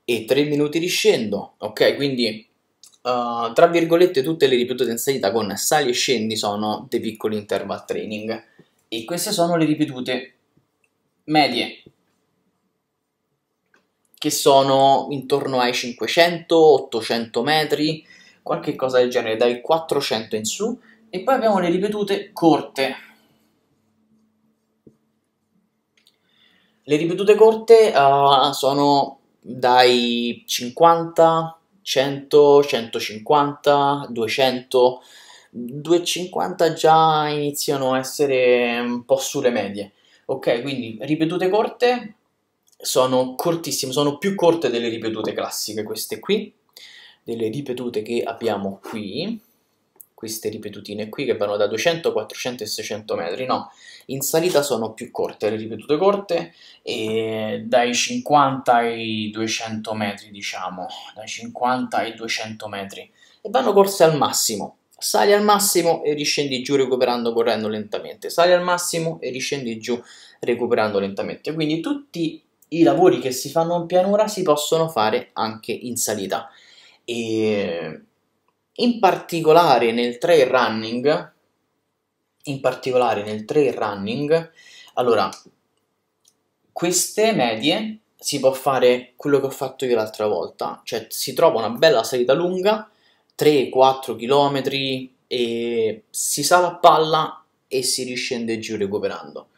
e 3 minuti di scendo, ok? Quindi Uh, tra virgolette tutte le ripetute in salita con sali e scendi sono dei piccoli interval training e queste sono le ripetute medie che sono intorno ai 500-800 metri, qualche cosa del genere, dai 400 in su, e poi abbiamo le ripetute corte. Le ripetute corte uh, sono dai 50, 100, 150, 200, 250 già iniziano a essere un po' sulle medie Ok, quindi ripetute corte sono cortissime, sono più corte delle ripetute classiche queste qui, delle ripetute che abbiamo qui, queste ripetutine qui che vanno da 200, 400 e 600 metri, no, in salita sono più corte le ripetute corte, dai 50 ai 200 metri diciamo, dai 50 ai 200 metri, e vanno corse al massimo, sali al massimo e riscendi giù recuperando correndo lentamente, sali al massimo e riscendi giù recuperando lentamente. Quindi tutti i lavori che si fanno in pianura si possono fare anche in salita. E in particolare nel trail running, in particolare nel trail running, allora queste medie si può fare quello che ho fatto io l'altra volta, cioè si trova una bella salita lunga 3-4 km e si sale a palla e si riscende giù recuperando.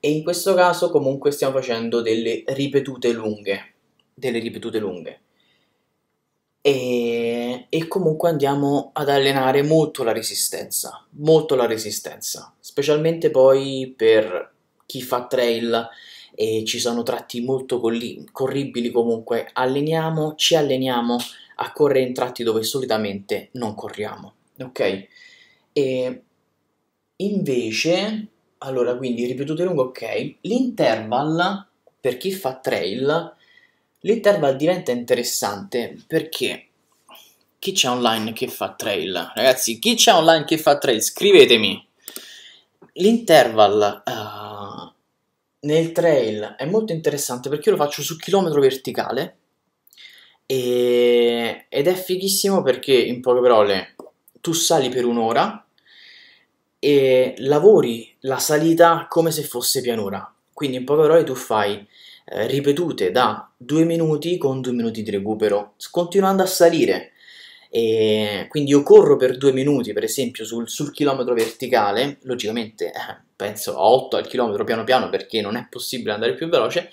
E in questo caso comunque stiamo facendo delle ripetute lunghe, delle ripetute lunghe. E, e, comunque andiamo ad allenare molto la resistenza, molto la resistenza, specialmente poi per chi fa trail e ci sono tratti molto corribili comunque, alleniamo, ci alleniamo a correre in tratti dove solitamente non corriamo, ok? E invece, allora quindi ripetuto lungo, ok, l'interval per chi fa trail, l'interval diventa interessante perché chi c'è online che fa trail? Ragazzi, chi c'è online che fa trail? Scrivetemi. L'interval uh, nel trail è molto interessante perché io lo faccio su chilometro verticale e, ed è fighissimo perché, in poche parole, tu sali per un'ora e lavori la salita come se fosse pianura. Quindi, in poche parole, tu fai eh, ripetute da due minuti con due minuti di recupero, continuando a salire. E quindi io corro per due minuti, per esempio, sul, sul chilometro verticale, logicamente eh, penso a 8 al chilometro piano piano perché non è possibile andare più veloce,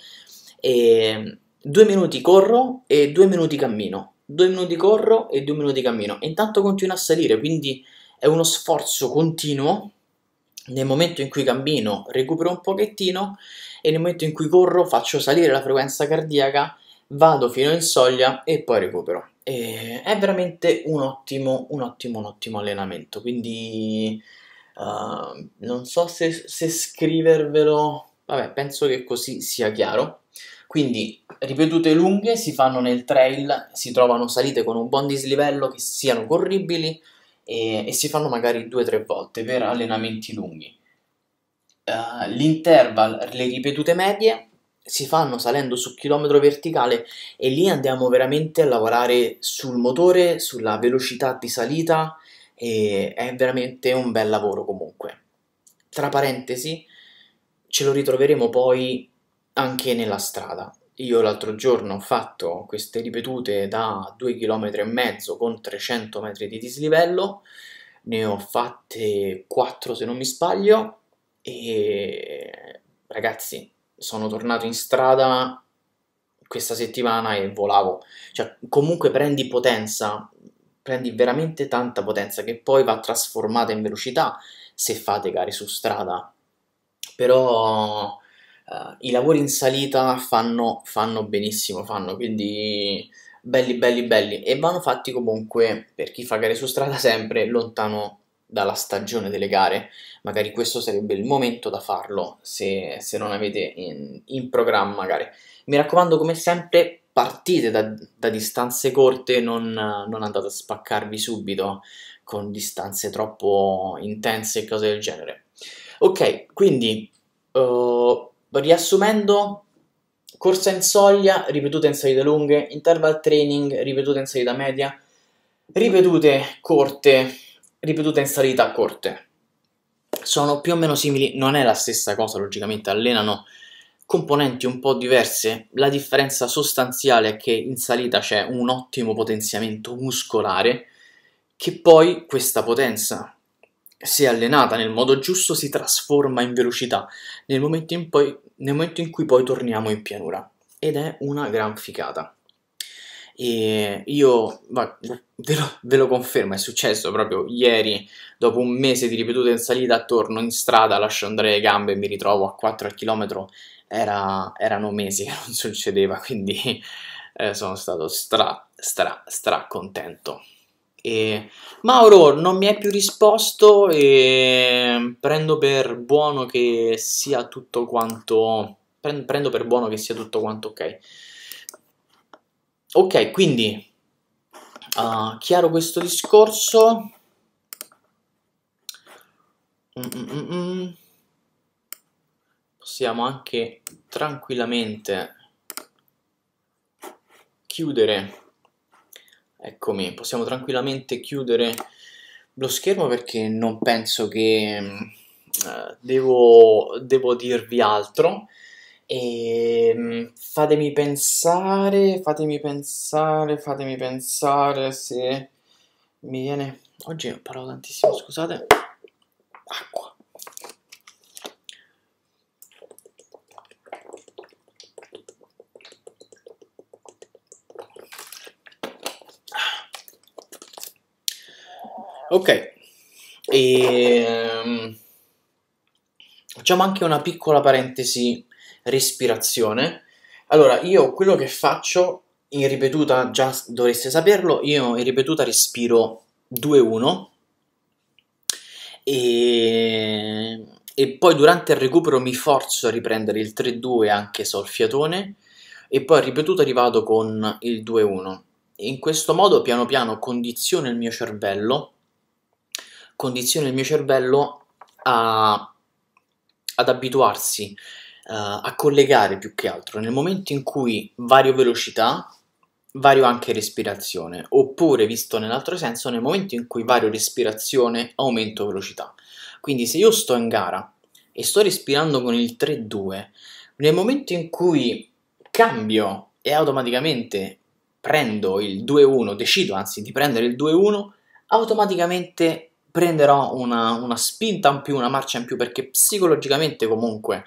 e due minuti corro e due minuti cammino, due minuti corro e due minuti cammino, e intanto continuo a salire, quindi è uno sforzo continuo nel momento in cui cammino recupero un pochettino e nel momento in cui corro faccio salire la frequenza cardiaca, vado fino in soglia e poi recupero. E è veramente un ottimo, un ottimo, un ottimo allenamento, quindi uh, non so se, se scrivervelo, vabbè penso che così sia chiaro. Quindi ripetute lunghe si fanno nel trail, si trovano salite con un buon dislivello che siano corribili e, e si fanno magari due o tre volte per allenamenti lunghi. Uh, l'interval, le ripetute medie si fanno salendo su chilometro verticale e lì andiamo veramente a lavorare sul motore, sulla velocità di salita e è veramente un bel lavoro comunque. Tra parentesi, ce lo ritroveremo poi anche nella strada. Io l'altro giorno ho fatto queste ripetute da 2 km e mezzo con 300 metri di dislivello, ne ho fatte 4 se non mi sbaglio e ragazzi, sono tornato in strada questa settimana e volavo. Cioè, comunque prendi potenza, prendi veramente tanta potenza che poi va trasformata in velocità se fate gare su strada. Però uh, i lavori in salita fanno, fanno benissimo, fanno quindi belli belli belli e vanno fatti comunque per chi fa gare su strada sempre lontano dalla stagione delle gare. Magari questo sarebbe il momento da farlo se, se non avete in, in, programma magari. Mi raccomando, come sempre, partite da, da distanze corte, non, non, andate a spaccarvi subito con distanze troppo intense e cose del genere. Ok, quindi... Uh, riassumendo, corsa in soglia, ripetute in salita lunghe, interval training, ripetute in salita media, ripetute corte, ripetute in salita corte. Sono più o meno simili, non è la stessa cosa logicamente, allenano componenti un po' diverse, la differenza sostanziale è che in salita c'è un ottimo potenziamento muscolare che poi questa potenza se allenata nel modo giusto, si trasforma in velocità nel momento in, poi, nel momento in cui poi torniamo in pianura. Ed è una gran ficata. E io va, ve, lo, ve, lo, confermo, è successo proprio ieri, dopo un mese di ripetute in salita, torno in strada, lascio andare le gambe e mi ritrovo a 4 km. Era, erano mesi che non succedeva, *laughs* quindi eh, sono stato stra, stra, stra contento. E Mauro non mi è più risposto e prendo per buono che sia tutto quanto... Prendo per buono che sia tutto quanto ok. Ok, quindi uh, chiaro questo discorso. Mm, mm -mm -mm. Possiamo anche tranquillamente chiudere Eccomi, possiamo tranquillamente chiudere lo schermo perché non penso che mm, eh, devo, devo, dirvi altro. E mm, fatemi pensare, fatemi pensare, fatemi pensare se mi viene... Oggi parlo tantissimo, scusate. Acqua. Ok, e, ehm, facciamo anche una piccola parentesi respirazione. Allora, io quello che faccio in ripetuta, già dovreste saperlo, io in ripetuta respiro 2-1 e, ehm, e poi durante il recupero mi forzo a riprendere il 3-2 anche fiatone e poi ripetuto rivado con il 2-1. In questo modo piano piano condiziono il mio cervello condiziona il mio cervello a, ad abituarsi uh, a collegare più che altro nel momento in cui vario velocità vario anche respirazione, oppure visto nell'altro senso, nel momento in cui vario respirazione aumento velocità. Quindi se io sto in gara e sto respirando con il 3-2, nel momento in cui cambio e automaticamente prendo il 2-1, decido anzi di prendere il 2-1, automaticamente prenderò una, una, spinta in più, una marcia in più, perché psicologicamente comunque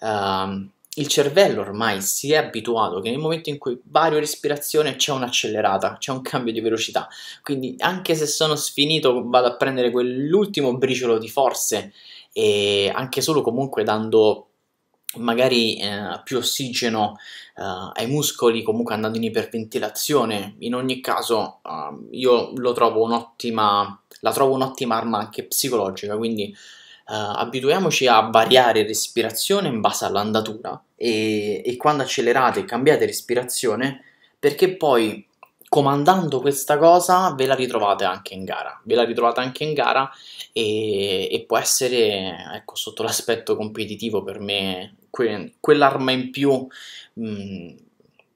ehm, il cervello ormai si è abituato che nel momento in cui vario respirazione c'è un'accelerata, c'è un cambio di velocità, quindi anche se sono sfinito vado a prendere quell'ultimo briciolo di forze e anche solo comunque dando magari eh, più ossigeno eh, ai muscoli, comunque andando in iperventilazione. In ogni caso, eh, io trovo la trovo un'ottima arma anche psicologica, quindi eh, abituiamoci a variare respirazione in base all'andatura e, e quando accelerate cambiate respirazione perché poi comandando questa cosa ve la ritrovate anche in gara, ve la ritrovate anche in gara e, e può essere, ecco, sotto l'aspetto competitivo per me que- quell'arma in più mh, mm,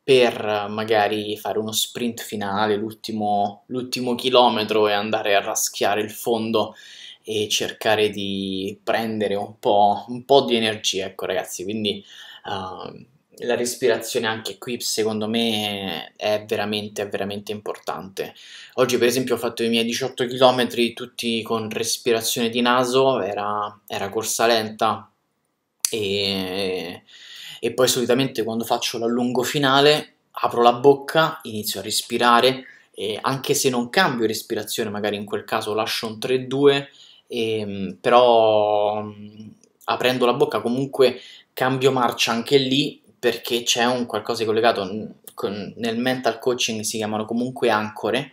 per magari fare uno sprint finale, l'ultimo, l'ultimo chilometro e andare a raschiare il fondo e cercare di prendere un po', un po di energia, ecco ragazzi, quindi uh, la respirazione anche qui secondo me è veramente, è veramente importante. Oggi per esempio ho fatto i miei 18 chilometri tutti con respirazione di naso, era, era corsa lenta, e, e poi solitamente quando faccio l'allungo finale apro la bocca, inizio a respirare, anche se non cambio respirazione, magari in quel caso lascio un 3-2, ehm, però aprendo la bocca comunque cambio marcia anche lì perché c'è un qualcosa di collegato con, nel mental coaching si chiamano comunque ancore.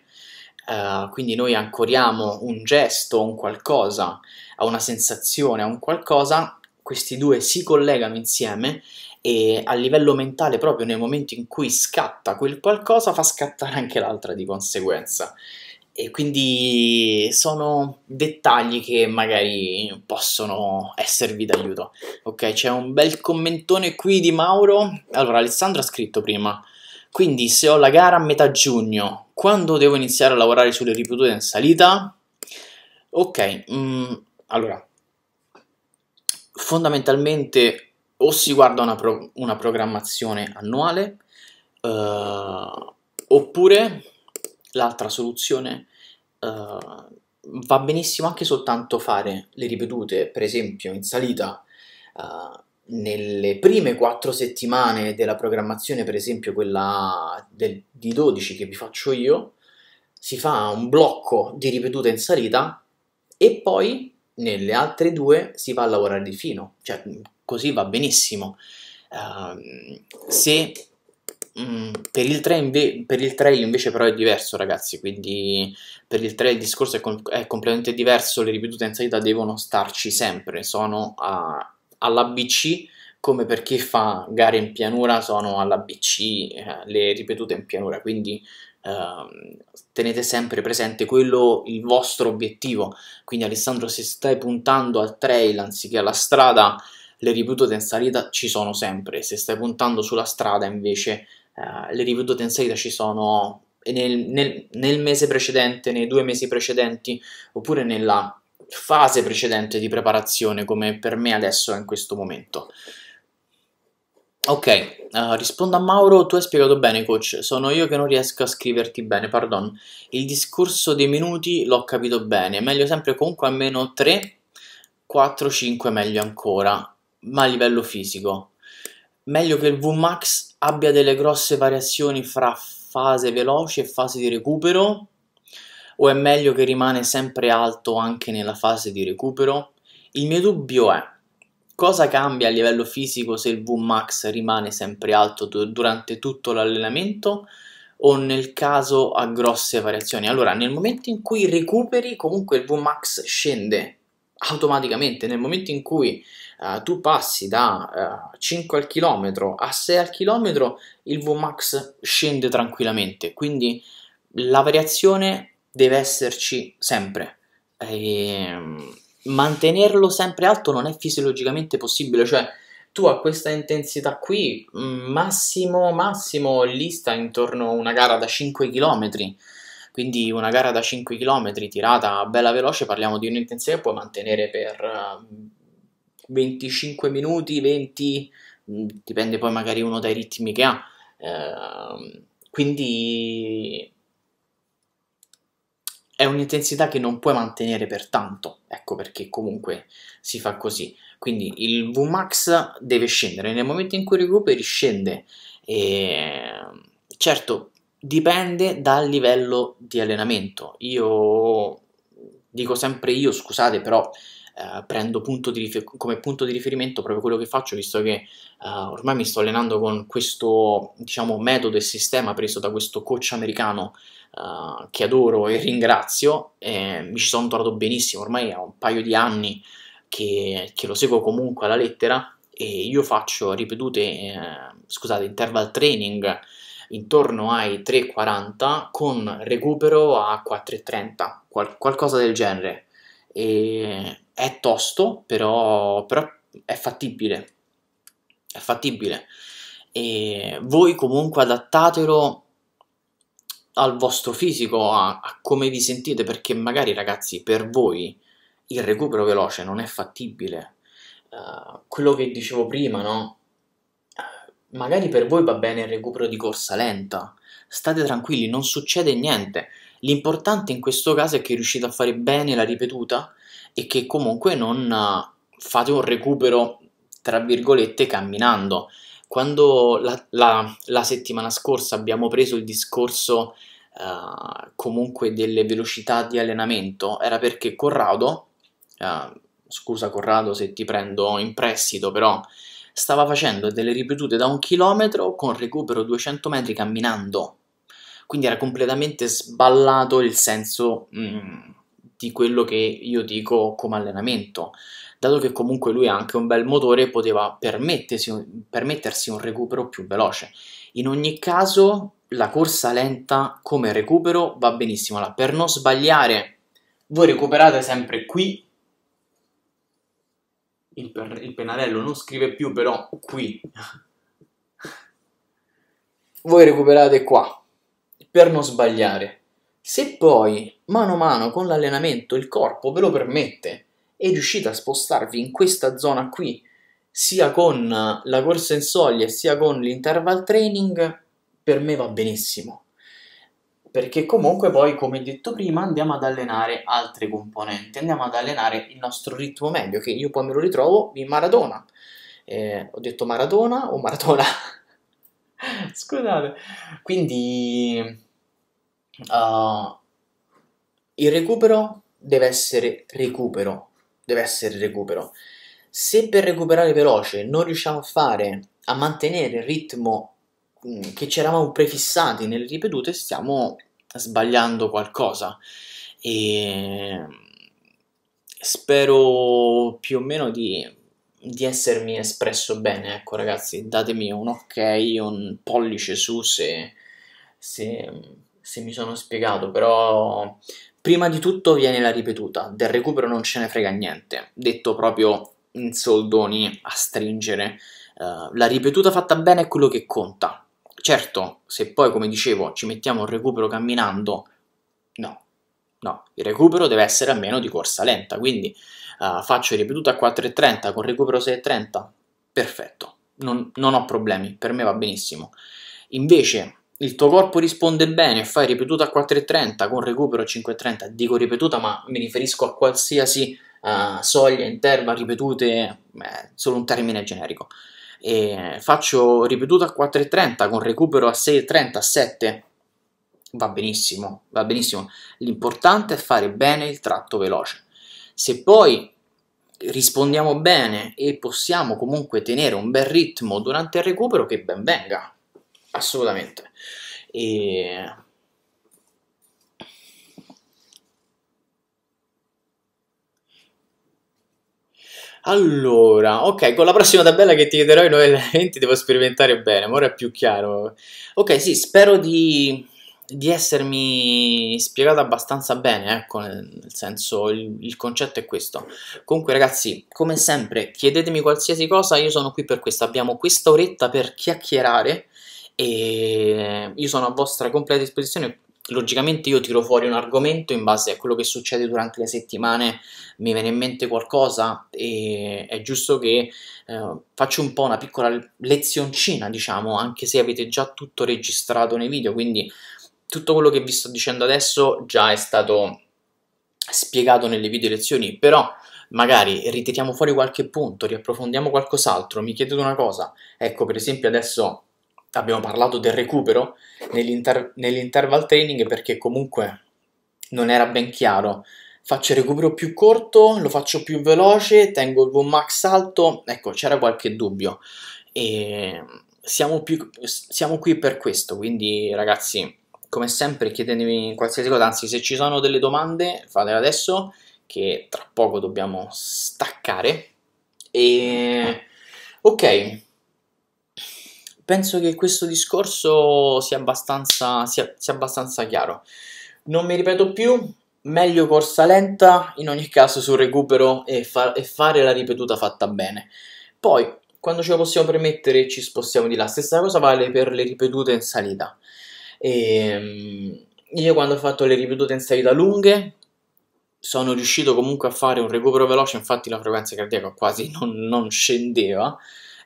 Uh, quindi noi ancoriamo un gesto, un qualcosa, a una sensazione, a un qualcosa questi due si collegano insieme e a livello mentale proprio nel momento in cui scatta quel qualcosa fa scattare anche l'altra di conseguenza. E quindi sono dettagli che magari possono esservi d'aiuto. Ok, c'è un bel commentone qui di Mauro. Allora, Alessandro ha scritto prima. Quindi se ho la gara a metà giugno, quando devo iniziare a lavorare sulle ripetute in salita? Ok, mh, mm, allora, fondamentalmente o si guarda una, pro una programmazione annuale eh, oppure l'altra soluzione eh, va benissimo anche soltanto fare le ripetute, per esempio in salita eh, nelle prime quattro settimane della programmazione, per esempio quella del, di 12 che vi faccio io, si fa un blocco di ripetute in salita e poi nelle altre due si va a lavorare di fino, cioè mm, così va benissimo. Uh, se mh, mm, per, il inve- per, il trail invece però è diverso ragazzi, quindi per il trail il discorso è, com- è completamente diverso, le ripetute in salita devono starci sempre, sono a- all'ABC come per chi fa gare in pianura sono all'ABC eh, le ripetute in pianura, quindi Ehm, tenete sempre presente quello il vostro obiettivo. Quindi, Alessandro, se stai puntando al trail anziché alla strada, le ripetute in salita ci sono sempre. Se stai puntando sulla strada, invece, uh, le ripetute in salita ci sono nel, nel, nel mese precedente, nei due mesi precedenti, oppure nella fase precedente di preparazione, come per me adesso in questo momento. Ok, uh, rispondo a Mauro, tu hai spiegato bene coach, sono io che non riesco a scriverti bene, pardon. Il discorso dei minuti l'ho capito bene, meglio sempre comunque almeno 3, 4, 5 meglio ancora, ma a livello fisico. Meglio che il Vmax abbia delle grosse variazioni fra fase veloce e fase di recupero, o è meglio che rimane sempre alto anche nella fase di recupero? Il mio dubbio è Cosa cambia a livello fisico se il Vmax rimane sempre alto durante tutto l'allenamento o nel caso ha grosse variazioni? Allora, nel momento in cui recuperi, comunque il Vmax scende automaticamente, nel momento in cui uh, tu passi da uh, eh, 5 al chilometro a 6 al chilometro, il Vmax scende tranquillamente, quindi la variazione deve esserci sempre. Ehm mantenerlo sempre alto non è fisiologicamente possibile, cioè tu a questa intensità qui, mm, massimo, massimo, lì sta intorno a una gara da 5 km, quindi una gara da 5 km tirata bella veloce, parliamo di un'intensità che puoi mantenere per 25 mm, minuti, 20, mm, dipende poi magari uno dai ritmi che ha, ehm, quindi è un'intensità che non puoi mantenere per tanto, ecco perché comunque si fa così. Quindi il Vmax deve scendere, nel momento in cui recuperi scende, e ehm, certo dipende dal livello di allenamento. Io dico sempre io, scusate, però eh, prendo punto rifer- come punto di riferimento proprio quello che faccio, visto che eh, ormai mi sto allenando con questo diciamo, metodo e sistema preso da questo coach americano eh, che adoro e ringrazio, e mi ci sono tornato benissimo, ormai è un paio di anni che, che lo seguo comunque alla lettera e io faccio ripetute, eh, scusate, interval training intorno ai 3.40 con recupero a 4.30, qual- qualcosa del genere. E è tosto, però, però è fattibile. È fattibile. E voi comunque adattatelo al vostro fisico, a, a come vi sentite, perché magari ragazzi per voi il recupero veloce non è fattibile. Uh, quello che dicevo prima, no? Eh, magari per voi va bene il recupero di corsa lenta, state tranquilli, non succede niente. L'importante in questo caso è che riuscite a fare bene la ripetuta e che comunque non eh, fate un recupero, tra virgolette, camminando. Quando la, la, la settimana scorsa abbiamo preso il discorso uh, comunque delle velocità di allenamento, era perché Corrado, uh, scusa Corrado se ti prendo in prestito, però stava facendo delle ripetute da un chilometro con recupero 200 metri camminando. Quindi era completamente sballato il senso mh, mm, di quello che io dico come allenamento dato che comunque lui ha anche un bel motore, poteva permettersi un recupero più veloce. In ogni caso, la corsa lenta come recupero va benissimo. Allora, per non sbagliare, voi recuperate sempre qui. Il, per, il pennarello non scrive più, però qui. *laughs* Voi recuperate qua, per non sbagliare. Se poi, mano a mano, con l'allenamento, il corpo ve lo permette, e riuscite a spostarvi in questa zona qui sia con eh, la corsa in soglia sia con l'interval training per me va benissimo perché comunque poi come detto prima andiamo ad allenare altre componenti andiamo ad allenare il nostro ritmo medio che io poi me lo ritrovo in maratona eh, ho detto maratona o maratona *laughs* scusate quindi uh, il recupero deve essere recupero deve essere il recupero. Se per recuperare veloce non riusciamo a fare, a mantenere il ritmo mm, che ci eravamo prefissati nelle ripetute, stiamo sbagliando qualcosa. E mm, spero più o meno di, di essermi espresso bene. Ecco, ragazzi, datemi un ok, un pollice su se, se, se mi sono spiegato, però Prima di tutto viene la ripetuta, del recupero non ce ne frega niente, detto proprio in soldoni a stringere. Uh, la ripetuta fatta bene è quello che conta. Certo, se poi, come dicevo, ci mettiamo un recupero camminando, no, no, il recupero deve essere almeno di corsa lenta, quindi uh, faccio ripetuta a 4,30 con recupero 6,30, perfetto, non, non ho problemi, per me va benissimo. Invece il tuo corpo risponde bene fai ripetuta a 4,30 con recupero a 5,30, dico ripetuta ma mi riferisco a qualsiasi uh, soglia, interva, ripetute, eh, solo un termine generico. E faccio ripetuta a 4,30 con recupero a 6,30, a 7, va benissimo, va benissimo. L'importante è fare bene il tratto veloce. Se poi rispondiamo bene e possiamo comunque tenere un bel ritmo durante il recupero, che ben venga assolutamente. E... Allora, ok, con la prossima tabella che ti chiederò i nuovi elementi devo sperimentare bene, ma ora è più chiaro. Ok, sì, spero di, di essermi spiegato abbastanza bene, ecco, nel, senso il, il, concetto è questo. Comunque ragazzi, come sempre, chiedetemi qualsiasi cosa, io sono qui per questo, abbiamo questa oretta per chiacchierare e io sono a vostra completa disposizione. Logicamente io tiro fuori un argomento in base a quello che succede durante le settimane, mi viene in mente qualcosa e è giusto che eh, faccio un po' una piccola lezioncina, diciamo, anche se avete già tutto registrato nei video, quindi tutto quello che vi sto dicendo adesso già è stato spiegato nelle video lezioni, però magari ritiriamo fuori qualche punto, riapprofondiamo qualcos'altro, mi chiedete una cosa, ecco per esempio adesso abbiamo parlato del recupero nell'inter- nell'interval training perché comunque non era ben chiaro. Faccio il recupero più corto, lo faccio più veloce, tengo il VO max alto, ecco c'era qualche dubbio. E siamo, più, siamo qui per questo, quindi ragazzi come sempre chiedetemi qualsiasi cosa, anzi se ci sono delle domande fatele adesso che tra poco dobbiamo staccare. E ok, penso che questo discorso sia abbastanza, sia, sia abbastanza chiaro. Non mi ripeto più, meglio corsa lenta, in ogni caso sul recupero e, fa e fare la ripetuta fatta bene. Poi, quando ce lo possiamo permettere, ci spostiamo di là. Stessa cosa vale per le ripetute in salita. E, ehm, io quando ho fatto le ripetute in salita lunghe, sono riuscito comunque a fare un recupero veloce, infatti la frequenza cardiaca quasi non, non scendeva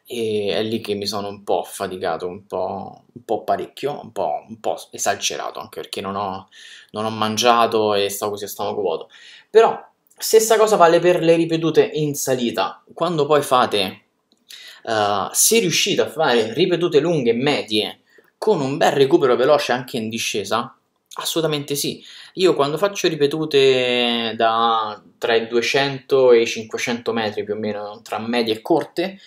e è lì che mi sono un po' affaticato, un po', un po parecchio, un po', un po', esagerato, anche perché non ho, non ho mangiato e stavo così a stomaco vuoto. Però stessa cosa vale per le ripetute in salita. Quando poi fate, uh, eh, se riuscite a fare ripetute lunghe e medie con un bel recupero veloce anche in discesa, Assolutamente sì. Io quando faccio ripetute da tra i 200 e i 500 metri più o meno, tra medie e corte,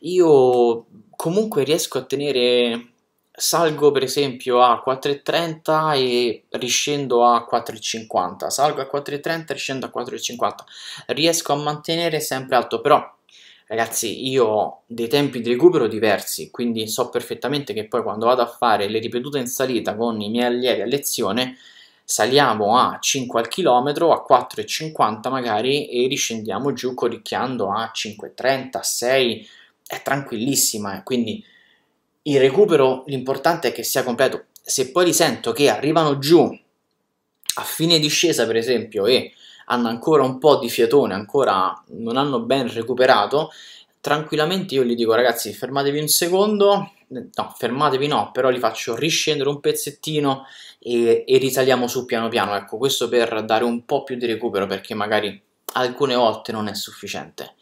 io comunque riesco a tenere salgo per esempio a 4,30 e riscendo a 4,50 salgo a 4,30 e riscendo a 4,50 riesco a mantenere sempre alto però ragazzi io ho dei tempi di recupero diversi quindi so perfettamente che poi quando vado a fare le ripetute in salita con i miei allievi a lezione saliamo a 5 al chilometro a 4,50 magari e riscendiamo giù coricchiando a 5,30 6 è tranquillissima, eh, quindi il recupero l'importante è che sia completo. Se poi li sento che arrivano giù a fine discesa, per esempio, e hanno ancora un po' di fiatone, ancora non hanno ben recuperato, tranquillamente io gli dico ragazzi fermatevi un secondo, no fermatevi no, però li faccio riscendere un pezzettino e, e risaliamo su piano piano, ecco questo per dare un po' più di recupero perché magari alcune volte non è sufficiente.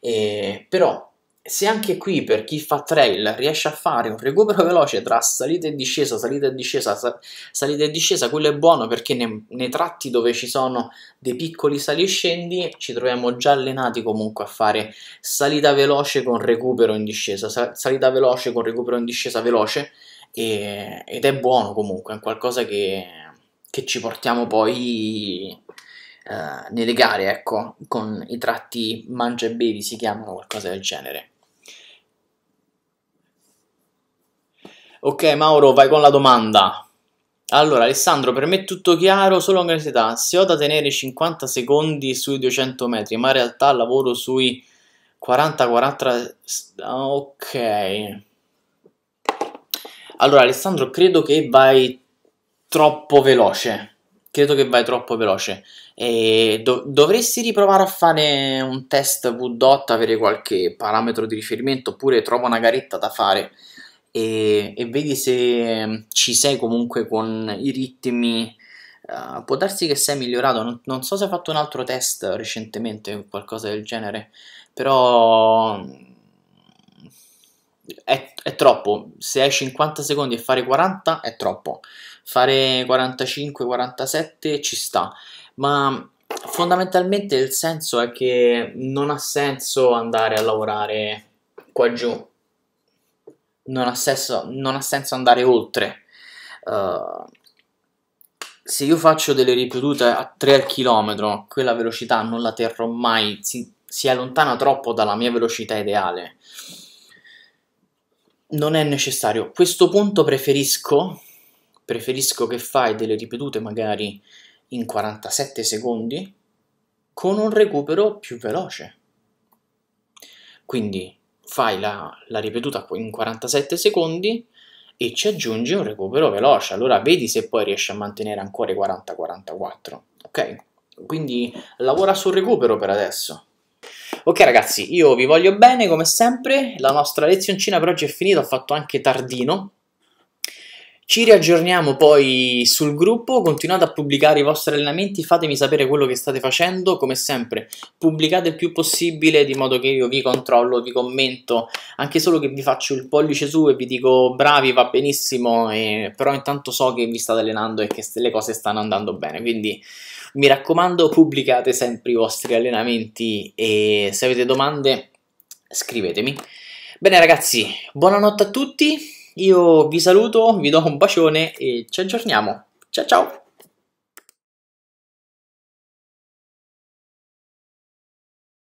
E, però se anche qui per chi fa trail riesce a fare un recupero veloce tra salita e discesa, salita e discesa, sal- salita e discesa, quello è buono perché ne- nei tratti dove ci sono dei piccoli sali e scendi ci troviamo già allenati comunque a fare salita veloce con recupero in discesa, sal- salita veloce con recupero in discesa veloce e- ed è buono comunque, è qualcosa che, che ci portiamo poi Uh, nelle gare, ecco, con i tratti mangia e bevi si chiamano, qualcosa del genere. Ok, Mauro, vai con la domanda. Allora, Alessandro, per me è tutto chiaro, solo una curiosità. Se ho da tenere 50 secondi sui 200 metri, ma in realtà lavoro sui 40-40... Ah, ok. Allora, Alessandro, credo che vai troppo veloce. Credo che vai troppo veloce. Do dovresti riprovare a fare un test VDOT, avere qualche parametro di riferimento, oppure trovo una garetta da fare e, e vedi se mm, ci sei comunque con i ritmi. Uh, può darsi che sei migliorato, non, non, so se hai fatto un altro test recentemente, o qualcosa del genere, però mm, è, è troppo. Se hai 50 secondi e fare 40 è troppo, fare 45-47 ci sta, ma mm, fondamentalmente il senso è che non ha senso andare a lavorare qua giù non ha senso, non ha senso andare oltre. Uh, se io faccio delle ripetute a 3 km, quella velocità non la terrò mai, si, si allontana troppo dalla mia velocità ideale. Non è necessario. A questo punto preferisco, preferisco che fai delle ripetute magari in 47 secondi con un recupero più veloce. Quindi fai la, la ripetuta in 47 secondi e ci aggiungi un recupero veloce. Allora vedi se poi riesci a mantenere ancora i 40-44. Ok? Quindi lavora sul recupero per adesso. Ok ragazzi, io vi voglio bene come sempre, la nostra lezioncina per oggi è finita, ho fatto anche tardino, ci riaggiorniamo poi sul gruppo, continuate a pubblicare i vostri allenamenti, fatemi sapere quello che state facendo, come sempre pubblicate il più possibile di modo che io vi controllo, vi commento, anche solo che vi faccio il pollice su e vi dico bravi, va benissimo, eh, però intanto so che vi state allenando e che le cose stanno andando bene, quindi mi raccomando pubblicate sempre i vostri allenamenti e se avete domande scrivetemi. Bene ragazzi, buonanotte a tutti io vi saluto, vi do un bacione e ci aggiorniamo. Ciao ciao!